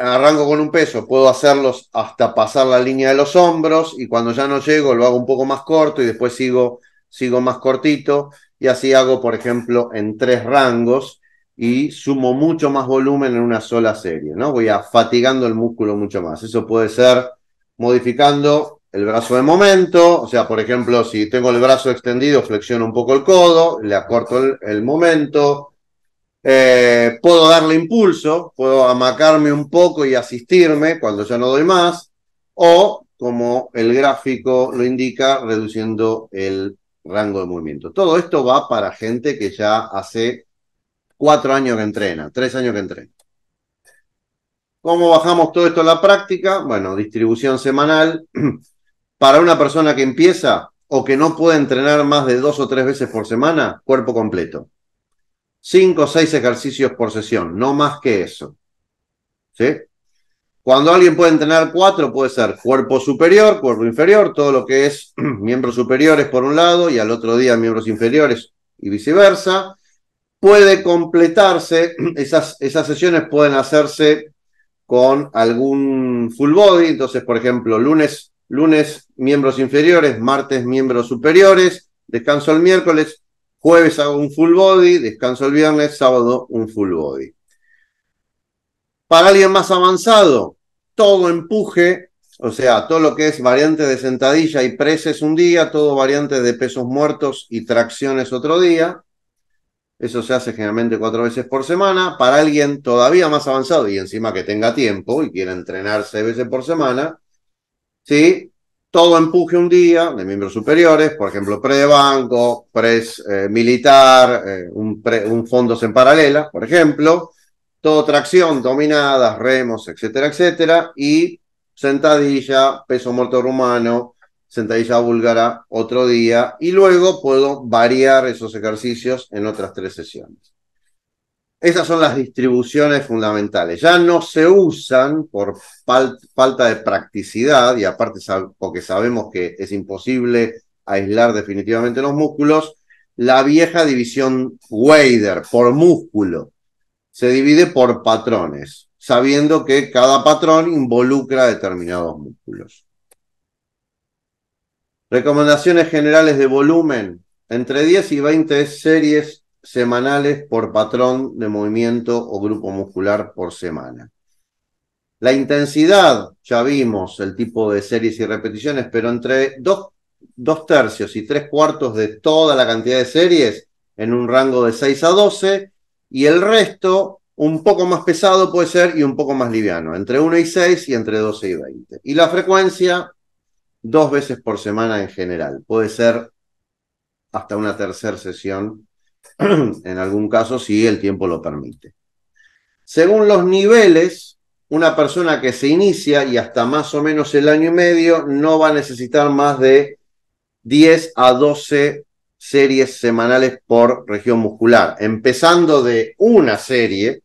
arranco con un peso, puedo hacerlos hasta pasar la línea de los hombros y cuando ya no llego lo hago un poco más corto y después sigo, sigo más cortito y así hago, por ejemplo, en tres rangos y sumo mucho más volumen en una sola serie, ¿no? Voy a fatigando el músculo mucho más. Eso puede ser modificando el brazo de momento, o sea, por ejemplo, si tengo el brazo extendido, flexiono un poco el codo, le acorto el, momento, eh, puedo darle impulso, puedo amacarme un poco y asistirme cuando ya no doy más, o como el gráfico lo indica, reduciendo el rango de movimiento. Todo esto va para gente que ya hace cuatro años que entrena, tres años que entrena. ¿Cómo bajamos todo esto a la práctica? Bueno, distribución semanal. (clears throat) para una persona que empieza o que no puede entrenar más de dos o tres veces por semana, cuerpo completo. Cinco o seis ejercicios por sesión, no más que eso. ¿Sí? Cuando alguien puede entrenar cuatro, puede ser cuerpo superior, cuerpo inferior, todo lo que es (clears throat) miembros superiores por un lado y al otro día miembros inferiores y viceversa. Puede completarse, (clears throat) esas, esas sesiones pueden hacerse con algún full body, entonces por ejemplo lunes lunes miembros inferiores, martes miembros superiores, descanso el miércoles, jueves hago un full body, descanso el viernes, sábado un full body. Para alguien más avanzado, todo empuje, o sea, todo lo que es variante de sentadilla y preses un día, todo variante de pesos muertos y tracciones otro día. Eso se hace generalmente cuatro veces por semana. Para alguien todavía más avanzado y encima que tenga tiempo y quiera entrenarse veces por semana, ¿sí? Todo empuje un día de miembros superiores, por ejemplo, eh, eh, pre de banco, pre militar, un, fondos en paralela, por ejemplo, todo tracción, dominadas, remos, etcétera, etcétera, y sentadilla, peso muerto rumano, sentadilla búlgara otro día, y luego puedo variar esos ejercicios en otras tres sesiones. Esas son las distribuciones fundamentales. Ya no se usan por falta de practicidad y aparte porque sabemos que es imposible aislar definitivamente los músculos, la vieja división Wader por músculo. Se divide por patrones, sabiendo que cada patrón involucra determinados músculos. Recomendaciones generales de volumen. Entre 10 y 20 series semanales por patrón de movimiento o grupo muscular por semana. La intensidad, ya vimos el tipo de series y repeticiones, pero entre dos, dos, tercios y tres cuartos de toda la cantidad de series en un rango de 6 a 12 y el resto un poco más pesado puede ser y un poco más liviano, entre 1 y 6 y entre 12 y 20. Y la frecuencia, dos veces por semana en general, puede ser hasta una tercera sesión (clears throat) en algún caso si el tiempo lo permite. Según los niveles, una persona que se inicia y hasta más o menos el año y medio no va a necesitar más de 10 a 12 series semanales por región muscular, empezando de una serie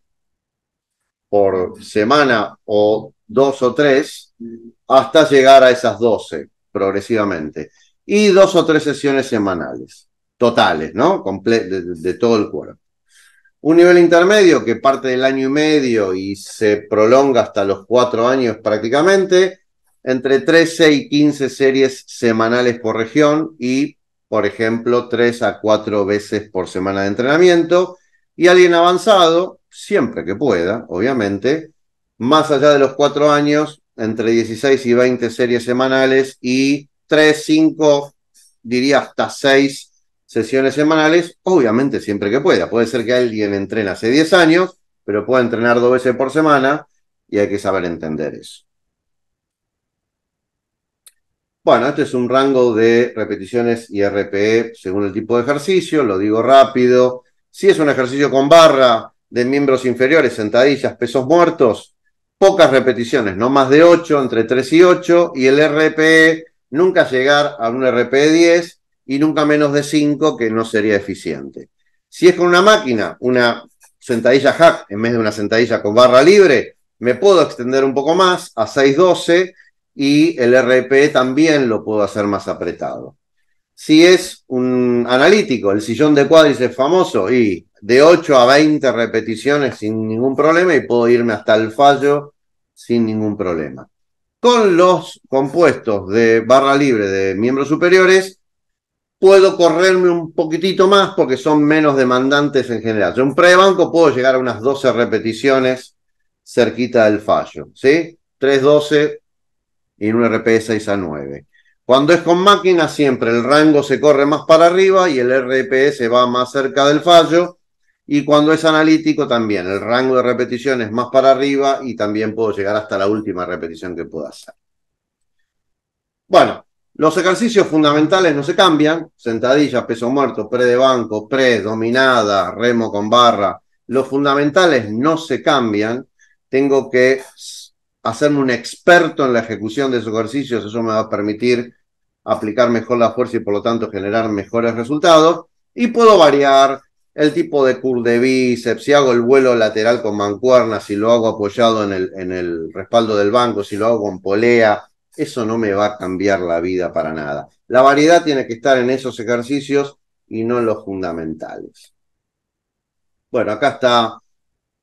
por semana o dos o tres, hasta llegar a esas 12 progresivamente, y dos o tres sesiones semanales totales, ¿no? de, todo el cuerpo. Un nivel intermedio que parte del año y medio y se prolonga hasta los cuatro años prácticamente, entre 13 y 15 series semanales por región y, por ejemplo, 3 a 4 veces por semana de entrenamiento. Y alguien avanzado, siempre que pueda, obviamente, más allá de los cuatro años, entre 16 y 20 series semanales y 3, 5, diría hasta 6 sesiones semanales, obviamente siempre que pueda. Puede ser que alguien entrena hace 10 años, pero pueda entrenar dos veces por semana y hay que saber entender eso. Bueno, este es un rango de repeticiones y RPE según el tipo de ejercicio, lo digo rápido. Si es un ejercicio con barra de miembros inferiores, sentadillas, pesos muertos, pocas repeticiones, no más de 8, entre 3 y 8, y el RPE nunca llegar a un RPE 10, y nunca menos de 5, que no sería eficiente. Si es con una máquina, una sentadilla hack en vez de una sentadilla con barra libre, me puedo extender un poco más a 6.12 y el RP también lo puedo hacer más apretado. Si es un analítico, el sillón de es famoso y de 8 a 20 repeticiones sin ningún problema y puedo irme hasta el fallo sin ningún problema. Con los compuestos de barra libre de miembros superiores, puedo correrme un poquitito más porque son menos demandantes en general. Yo un prebanco puedo llegar a unas 12 repeticiones cerquita del fallo, ¿sí? 3-12 y en un RP 6 a 9. Cuando es con máquina, siempre el rango se corre más para arriba y el RPS se va más cerca del fallo. Y cuando es analítico, también el rango de repeticiones más para arriba y también puedo llegar hasta la última repetición que pueda hacer. Bueno, los ejercicios fundamentales no se cambian, sentadillas, peso muerto, pre de banco, pre, dominada, remo con barra. Los fundamentales no se cambian. Tengo que hacerme un experto en la ejecución de esos ejercicios, eso me va a permitir aplicar mejor la fuerza y por lo tanto generar mejores resultados. Y puedo variar el tipo de curl de bíceps, si hago el vuelo lateral con mancuerna, si lo hago apoyado en el, en el respaldo del banco, si lo hago con polea, eso no me va a cambiar la vida para nada. La variedad tiene que estar en esos ejercicios y no en los fundamentales. Bueno, acá está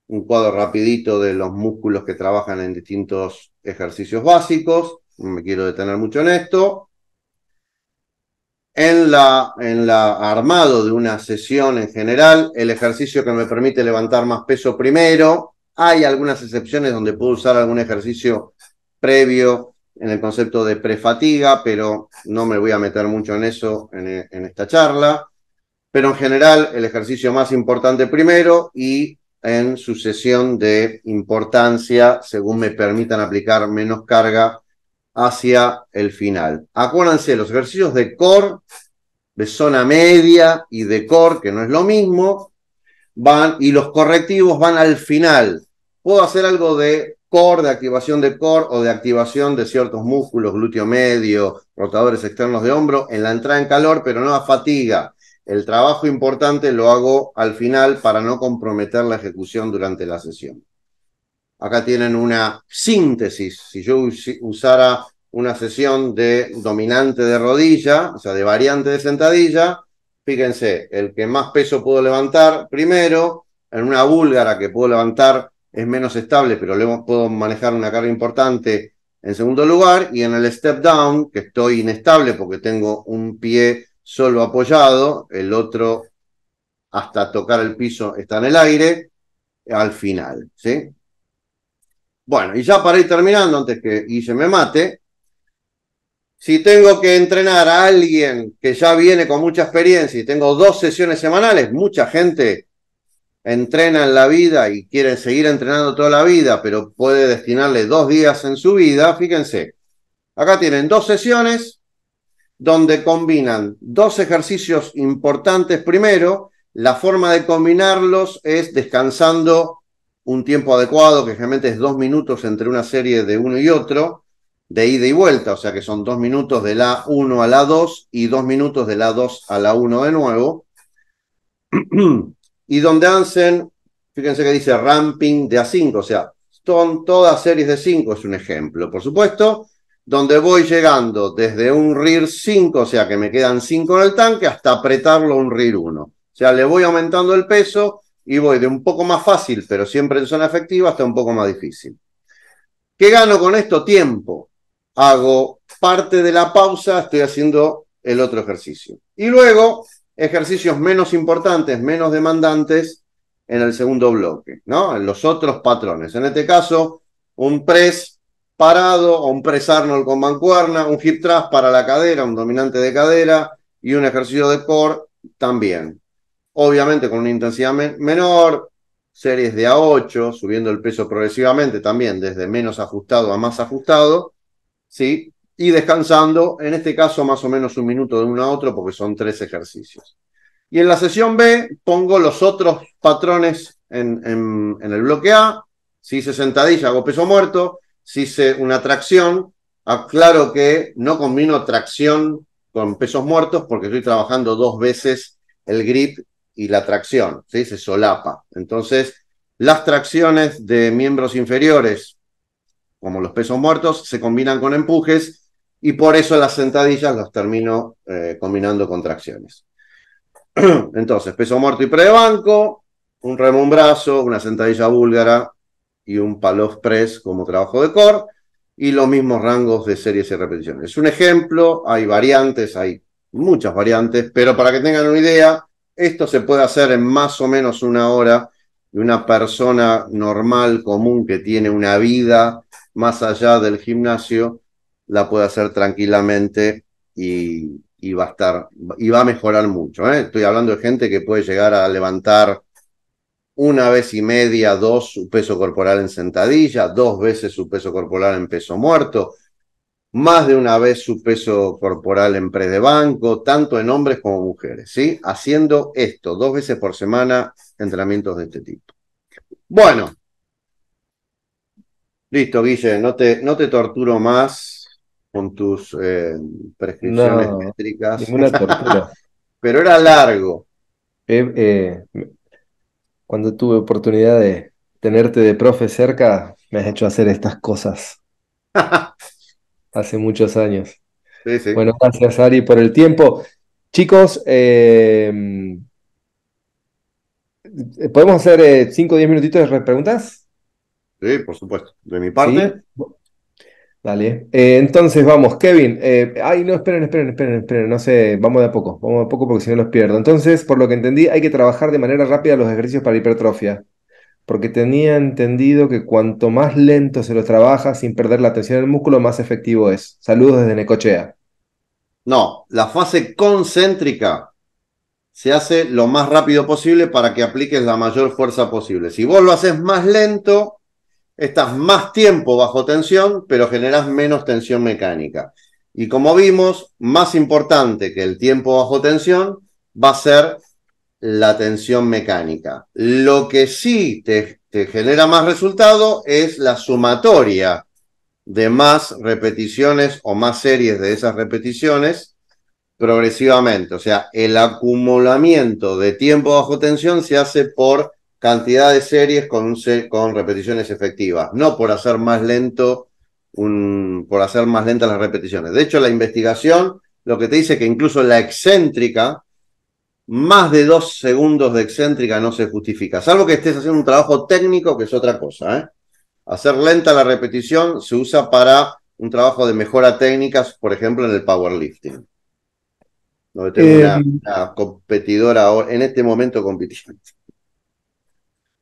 un cuadro rapidito de los músculos que trabajan en distintos ejercicios básicos. No me quiero detener mucho en esto. En la, en la armado de una sesión en general, el ejercicio que me permite levantar más peso primero. Hay algunas excepciones donde puedo usar algún ejercicio previo en el concepto de prefatiga, pero no me voy a meter mucho en eso en, esta charla. Pero en general, el ejercicio más importante primero y en sucesión de importancia, según me permitan aplicar menos carga hacia el final. Acuérdense, los ejercicios de core, de zona media y de core, que no es lo mismo, van, y los correctivos van al final. Puedo hacer algo de core, de activación de core o de activación de ciertos músculos, glúteo medio, rotadores externos de hombro, en la entrada en calor, pero no a fatiga. El trabajo importante lo hago al final para no comprometer la ejecución durante la sesión. Acá tienen una síntesis. Si yo usara una sesión de dominante de rodilla, o sea, de variante de sentadilla, fíjense, el que más peso puedo levantar primero, en una búlgara que puedo levantar es menos estable, pero luego puedo manejar una carga importante en segundo lugar. Y en el step down, que estoy inestable porque tengo un pie solo apoyado, el otro hasta tocar el piso está en el aire, al final. ¿sí? Bueno, y ya para ir terminando, antes que se me mate, si tengo que entrenar a alguien que ya viene con mucha experiencia y tengo dos sesiones semanales, mucha gente entrenan la vida y quieren seguir entrenando toda la vida, pero puede destinarle dos días en su vida, fíjense, acá tienen dos sesiones donde combinan dos ejercicios importantes. Primero, la forma de combinarlos es descansando un tiempo adecuado, que generalmente es dos minutos entre una serie de uno y otro, de ida y vuelta, o sea que son dos minutos de la 1 a la 2 y dos minutos de la 2 a la 1 de nuevo. (clears throat) y donde hacen, fíjense que dice ramping de A5, o sea, son todas series de 5, es un ejemplo, por supuesto, donde voy llegando desde un RIR 5, o sea que me quedan 5 en el tanque, hasta apretarlo un RIR 1. O sea, le voy aumentando el peso y voy de un poco más fácil, pero siempre en zona efectiva, hasta un poco más difícil. ¿Qué gano con esto? Tiempo. Hago parte de la pausa, estoy haciendo el otro ejercicio. Y luego ejercicios menos importantes, menos demandantes en el segundo bloque, ¿no? En los otros patrones. En este caso, un press parado o un press Arnold con mancuerna, un hip thrust para la cadera, un dominante de cadera y un ejercicio de core también. Obviamente con una intensidad menor, series de A8, subiendo el peso progresivamente también desde menos ajustado a más ajustado, ¿sí? y descansando, en este caso más o menos un minuto de uno a otro porque son tres ejercicios. Y en la sesión B pongo los otros patrones en, en, el bloque A. Si hice sentadilla, hago peso muerto. Si hice una tracción, aclaro que no combino tracción con pesos muertos porque estoy trabajando dos veces el grip y la tracción, ¿sí? se solapa. Entonces, las tracciones de miembros inferiores, como los pesos muertos, se combinan con empujes y por eso las sentadillas las termino eh, combinando con tracciones. (clears throat) Entonces, peso muerto y pre-banco, un remo un brazo, una sentadilla búlgara y un palo press como trabajo de core y los mismos rangos de series y repeticiones. Es un ejemplo, hay variantes, hay muchas variantes, pero para que tengan una idea, esto se puede hacer en más o menos una hora y una persona normal, común, que tiene una vida más allá del gimnasio, la puede hacer tranquilamente y, va a estar y va a mejorar mucho. ¿eh? Estoy hablando de gente que puede llegar a levantar una vez y media, dos su peso corporal en sentadilla, dos veces su peso corporal en peso muerto, más de una vez su peso corporal en pre de banco, tanto en hombres como mujeres, ¿sí? Haciendo esto dos veces por semana, entrenamientos de este tipo. Bueno. Listo, Guille, no te, no te torturo más con tus eh, prescripciones no, métricas. tortura. (laughs) Pero era largo. Eh, eh, cuando tuve oportunidad de tenerte de profe cerca, me has hecho hacer estas cosas. (laughs) Hace muchos años. Bueno, gracias Ari por el tiempo. Chicos, ¿podemos hacer 5 o 10 minutitos de preguntas? Sí, por supuesto. De mi parte. Dale. Eh, entonces vamos, Kevin. Eh, ay, no, esperen, esperen, esperen, esperen. No sé, vamos de a poco, vamos de a poco porque si no los pierdo. Entonces, por lo que entendí, hay que trabajar de manera rápida los ejercicios para hipertrofia. Porque tenía entendido que cuanto más lento se los trabaja sin perder la tensión del músculo, más efectivo es. Saludos desde Necochea. No, la fase concéntrica se hace lo más rápido posible para que apliques la mayor fuerza posible. Si vos lo haces más lento, Estás más tiempo bajo tensión, pero generas menos tensión mecánica. Y como vimos, más importante que el tiempo bajo tensión va a ser la tensión mecánica. Lo que sí te, genera más resultado es la sumatoria de más repeticiones o más series de esas repeticiones progresivamente. O sea, el acumulamiento de tiempo bajo tensión se hace por cantidad de series con, con repeticiones efectivas, no por hacer más lento un, por hacer más lenta las repeticiones. De hecho, la investigación lo que te dice es que incluso la excéntrica, más de dos segundos de excéntrica no se justifica, salvo que estés haciendo un trabajo técnico, que es otra cosa. ¿eh? Hacer lenta la repetición se usa para un trabajo de mejora técnicas, por ejemplo, en el powerlifting. no tengo una, eh, competidora en este momento compitiendo.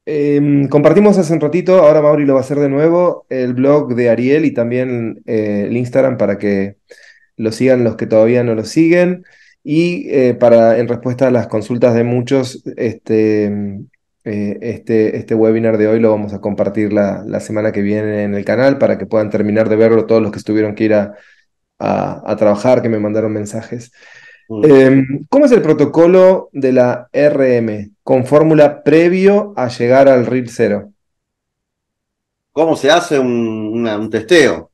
Em, compartimos hace un ratito, ahora Mauri lo va a hacer de nuevo, el blog de Ariel y también eh, el Instagram para que lo sigan los que todavía no lo siguen. Y eh, para, en respuesta a las consultas de muchos, este, em, eh, este, este webinar de hoy lo vamos a compartir la, semana que viene en el canal para que puedan terminar de verlo todos los que estuvieron que ir a trabajar, que me mandaron mensajes. Em, ¿Cómo es el protocolo de la RM con fórmula previo a llegar al RIL 0? ¿Cómo se hace un, un testeo?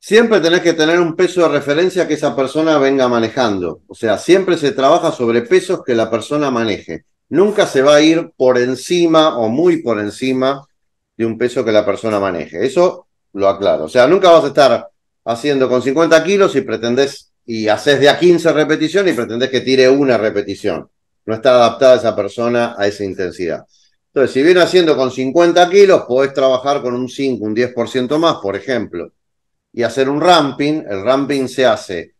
Siempre tenés que tener un peso de referencia que esa persona venga manejando. O sea, siempre se trabaja sobre pesos que la persona maneje. Nunca se va a ir por encima o muy por encima de un peso que la persona maneje. Eso lo aclaro. O sea, nunca vas a estar haciendo con 50 kilos y pretendés y haces de a 15 repeticiones y pretendés que tire una repetición. No está adaptada esa persona a esa intensidad. Entonces, si viene haciendo con 50 kilos, podés trabajar con un 5, un 10% más, por ejemplo, y hacer un ramping. El ramping se hace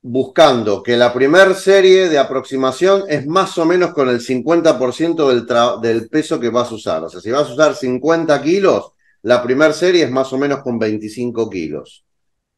buscando que la primera serie de aproximación es más o menos con el 50% del, del, peso que vas a usar. O sea, si vas a usar 50 kilos, la primera serie es más o menos con 25 kilos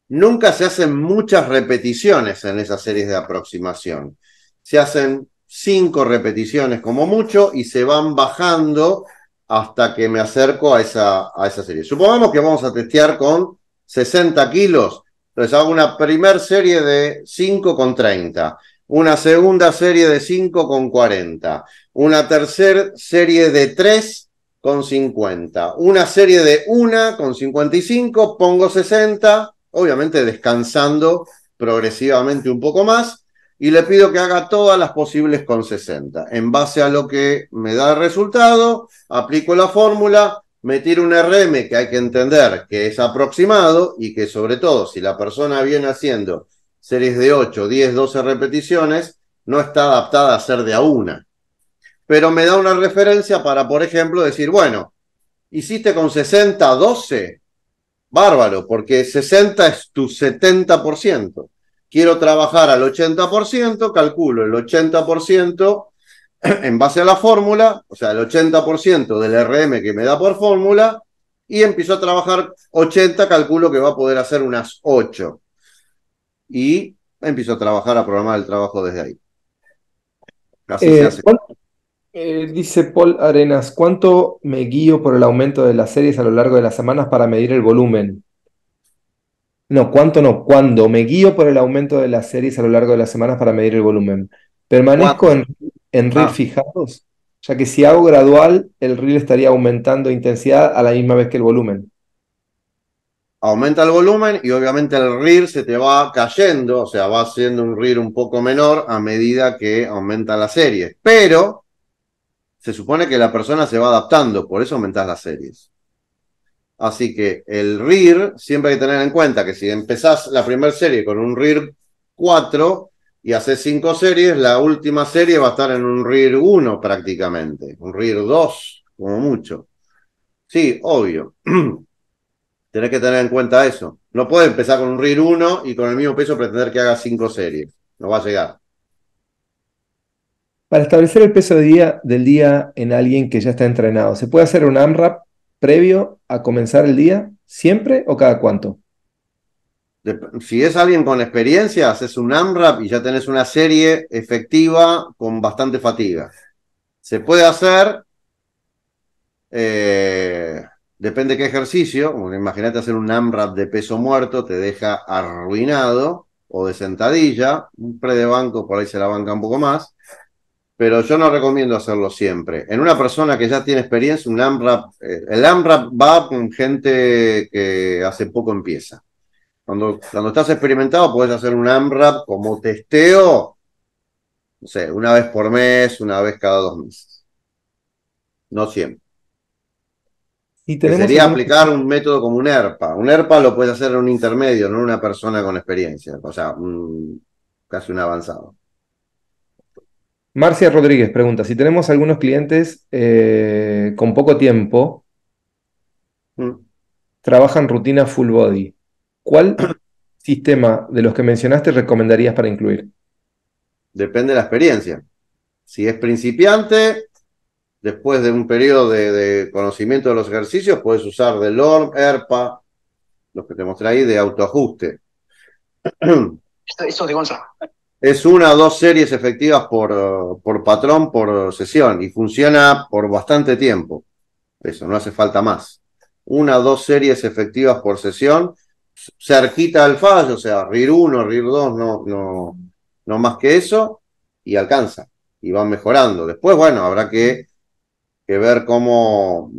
nunca se hacen muchas repeticiones en esas series de aproximación. Se hacen cinco repeticiones como mucho y se van bajando hasta que me acerco a esa, a esa serie. Supongamos que vamos a testear con 60 kilos. Entonces hago una primer serie de 5 con 30, una segunda serie de 5 con 40, una tercera serie de 3 con 50, una serie de 1 con 55, pongo 60, obviamente descansando progresivamente un poco más, y le pido que haga todas las posibles con 60. En base a lo que me da el resultado, aplico la fórmula, me un RM que hay que entender que es aproximado y que sobre todo si la persona viene haciendo series de 8, 10, 12 repeticiones, no está adaptada a ser de a una. Pero me da una referencia para, por ejemplo, decir, bueno, hiciste con 60, 12, bárbaro, porque 60 es tu 70%. Quiero trabajar al 80%, calculo el 80% (clears throat) en base a la fórmula, o sea, el 80% del RM que me da por fórmula, y empiezo a trabajar 80, calculo que va a poder hacer unas 8. Y empiezo a trabajar, a programar el trabajo desde ahí. Así se eh, hace. Eh, dice Paul Arenas, ¿cuánto me guío por el aumento de las series a lo largo de las semanas para medir el volumen? No, cuánto no, cuándo. Me guío por el aumento de las series a lo largo de las semanas para medir el volumen. Permanezco en, en ah. fijados, ya que si hago gradual, el RIR estaría aumentando intensidad a la misma vez que el volumen. Aumenta el volumen y obviamente el RIR se te va cayendo, o sea, va siendo un RIR un poco menor a medida que aumenta la serie. Pero se supone que la persona se va adaptando, por eso aumentás las series. Así que el RIR, siempre hay que tener en cuenta que si empezás la primera serie con un RIR 4 y haces 5 series, la última serie va a estar en un RIR 1 prácticamente, un RIR 2 como mucho. Sí, obvio. (clears throat) Tenés que tener en cuenta eso. No puedes empezar con un RIR 1 y con el mismo peso pretender que haga 5 series. No va a llegar para establecer el peso del día en alguien que ya está entrenado. ¿Se puede hacer un AMRAP previo a comenzar el día? ¿Siempre o cada cuánto? Si es alguien con experiencia, haces un AMRAP y ya tenés una serie efectiva con bastante fatiga. Se puede hacer, eh, depende qué ejercicio, imagínate hacer un AMRAP de peso muerto, te deja arruinado, o de sentadilla, un pre de banco por ahí se la banca un poco más, pero yo no recomiendo hacerlo siempre. En una persona que ya tiene experiencia, un AMRAP, eh, el AMRAP va con gente que hace poco empieza. Cuando, cuando estás experimentado, puedes hacer un AMRAP como testeo, no sé, una vez por mes, una vez cada dos meses. No siempre. Y sería aplicar un método como un ERPA. Un ERPA lo puedes hacer en un intermedio, no en una persona con experiencia, o sea, casi un avanzado. Marcia Rodríguez pregunta, si tenemos algunos clientes eh, con poco tiempo, mm. trabajan rutina full body, ¿cuál (clears throat) sistema de los que mencionaste recomendarías para incluir? Depende de la experiencia. Si es principiante, después de un periodo de, conocimiento de los ejercicios, puedes usar de LORM, ERPA, los que te mostré ahí, de autoajuste. (clears throat) Eso es de es una o dos series efectivas por, por patrón, por sesión, y funciona por bastante tiempo. Eso, no hace falta más. Una o dos series efectivas por sesión, cerquita al fallo, o sea, RIR 1, RIR 2, no, no, no más que eso, y alcanza, y va mejorando. Después, bueno, habrá que, que ver cómo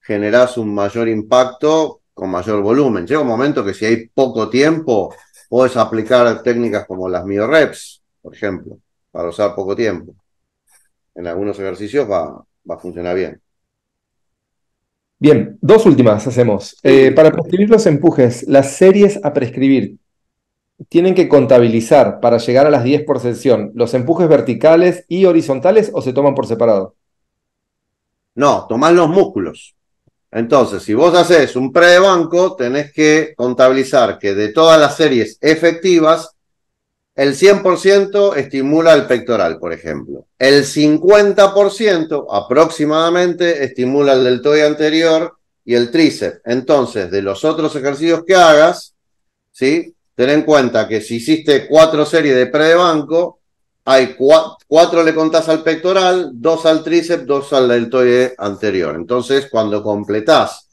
generas un mayor impacto con mayor volumen. Llega un momento que si hay poco tiempo, Puedes aplicar técnicas como las mioreps, por ejemplo, para usar poco tiempo. En algunos ejercicios va, a funcionar bien. Bien, dos últimas hacemos. Eh, para prescribir los empujes, las series a prescribir tienen que contabilizar para llegar a las 10 por sesión los empujes verticales y horizontales o se toman por separado? No, toman los músculos. Entonces, si vos haces un pre de banco, tenés que contabilizar que de todas las series efectivas, el 100% estimula el pectoral, por ejemplo. El 50% aproximadamente estimula el deltoide anterior y el tríceps. Entonces, de los otros ejercicios que hagas, ¿sí? Ten en cuenta que si hiciste cuatro series de pre de banco, hay cuatro, le contás al pectoral, dos al tríceps, dos al deltoide anterior. Entonces, cuando completás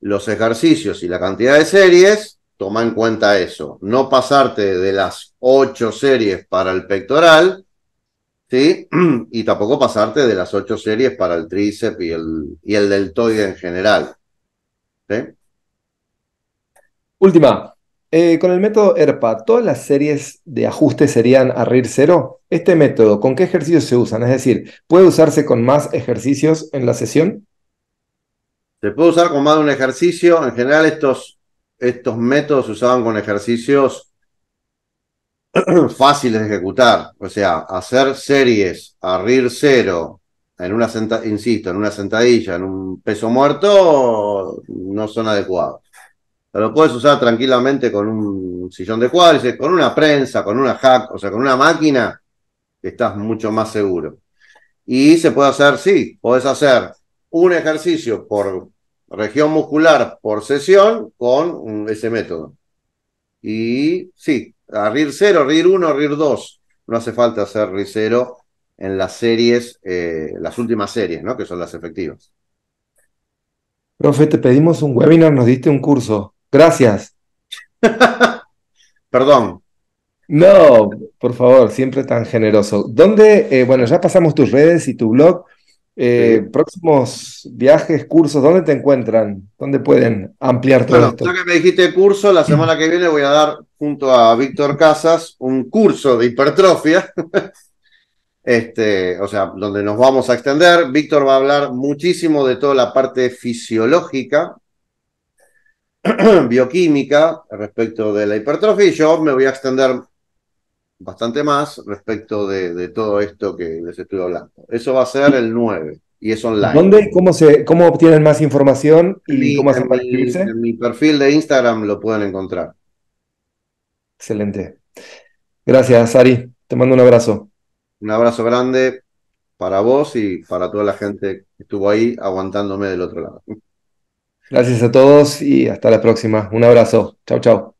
los ejercicios y la cantidad de series, toma en cuenta eso. No pasarte de las ocho series para el pectoral, ¿sí? (clears throat) Y tampoco pasarte de las ocho series para el tríceps y el, y el deltoide en general. ¿sí? Última, eh, con el método ERPA, ¿todas las series de ajuste serían a RIR cero? ¿Este método con qué ejercicios se usan? Es decir, ¿puede usarse con más ejercicios en la sesión? Se puede usar con más de un ejercicio. En general, estos, estos métodos se usaban con ejercicios (clears throat) fáciles de ejecutar. O sea, hacer series a RIR cero, en una insisto, en una sentadilla, en un peso muerto, no son adecuados lo puedes usar tranquilamente con un sillón de cuádriceps, con una prensa, con una hack, o sea, con una máquina, estás mucho más seguro. Y se puede hacer, sí, puedes hacer un ejercicio por región muscular por sesión con ese método. Y sí, a RIR 0, RIR 1, RIR 2. No hace falta hacer RIR 0 en las series, eh, las últimas series, ¿no? Que son las efectivas. Profe, te pedimos un webinar, nos diste un curso. Gracias. (laughs) Perdón. No, por favor, siempre tan generoso. ¿Dónde, eh, bueno, ya pasamos tus redes y tu blog, eh, próximos viajes, cursos, ¿dónde te encuentran? ¿Dónde pueden ampliar todo esto? Ya que me dijiste curso, la semana que viene voy a dar junto a Víctor Casas un curso de hipertrofia. (laughs) este, o sea, donde nos vamos a extender. Víctor va a hablar muchísimo de toda la parte fisiológica (clears throat) bioquímica respecto de la hipertrofia y yo me voy a extender bastante más respecto de, todo esto que les estoy hablando. Eso va a ser el 9 y es online. ¿Dónde? ¿Cómo, se, cómo obtienen más información y, cómo En mi perfil de Instagram lo pueden encontrar. Excelente. Gracias, Ari. Te mando un abrazo. Un abrazo grande para vos y para toda la gente que estuvo ahí aguantándome del otro lado. Gracias a todos y hasta la próxima. Un abrazo. Chao, chao.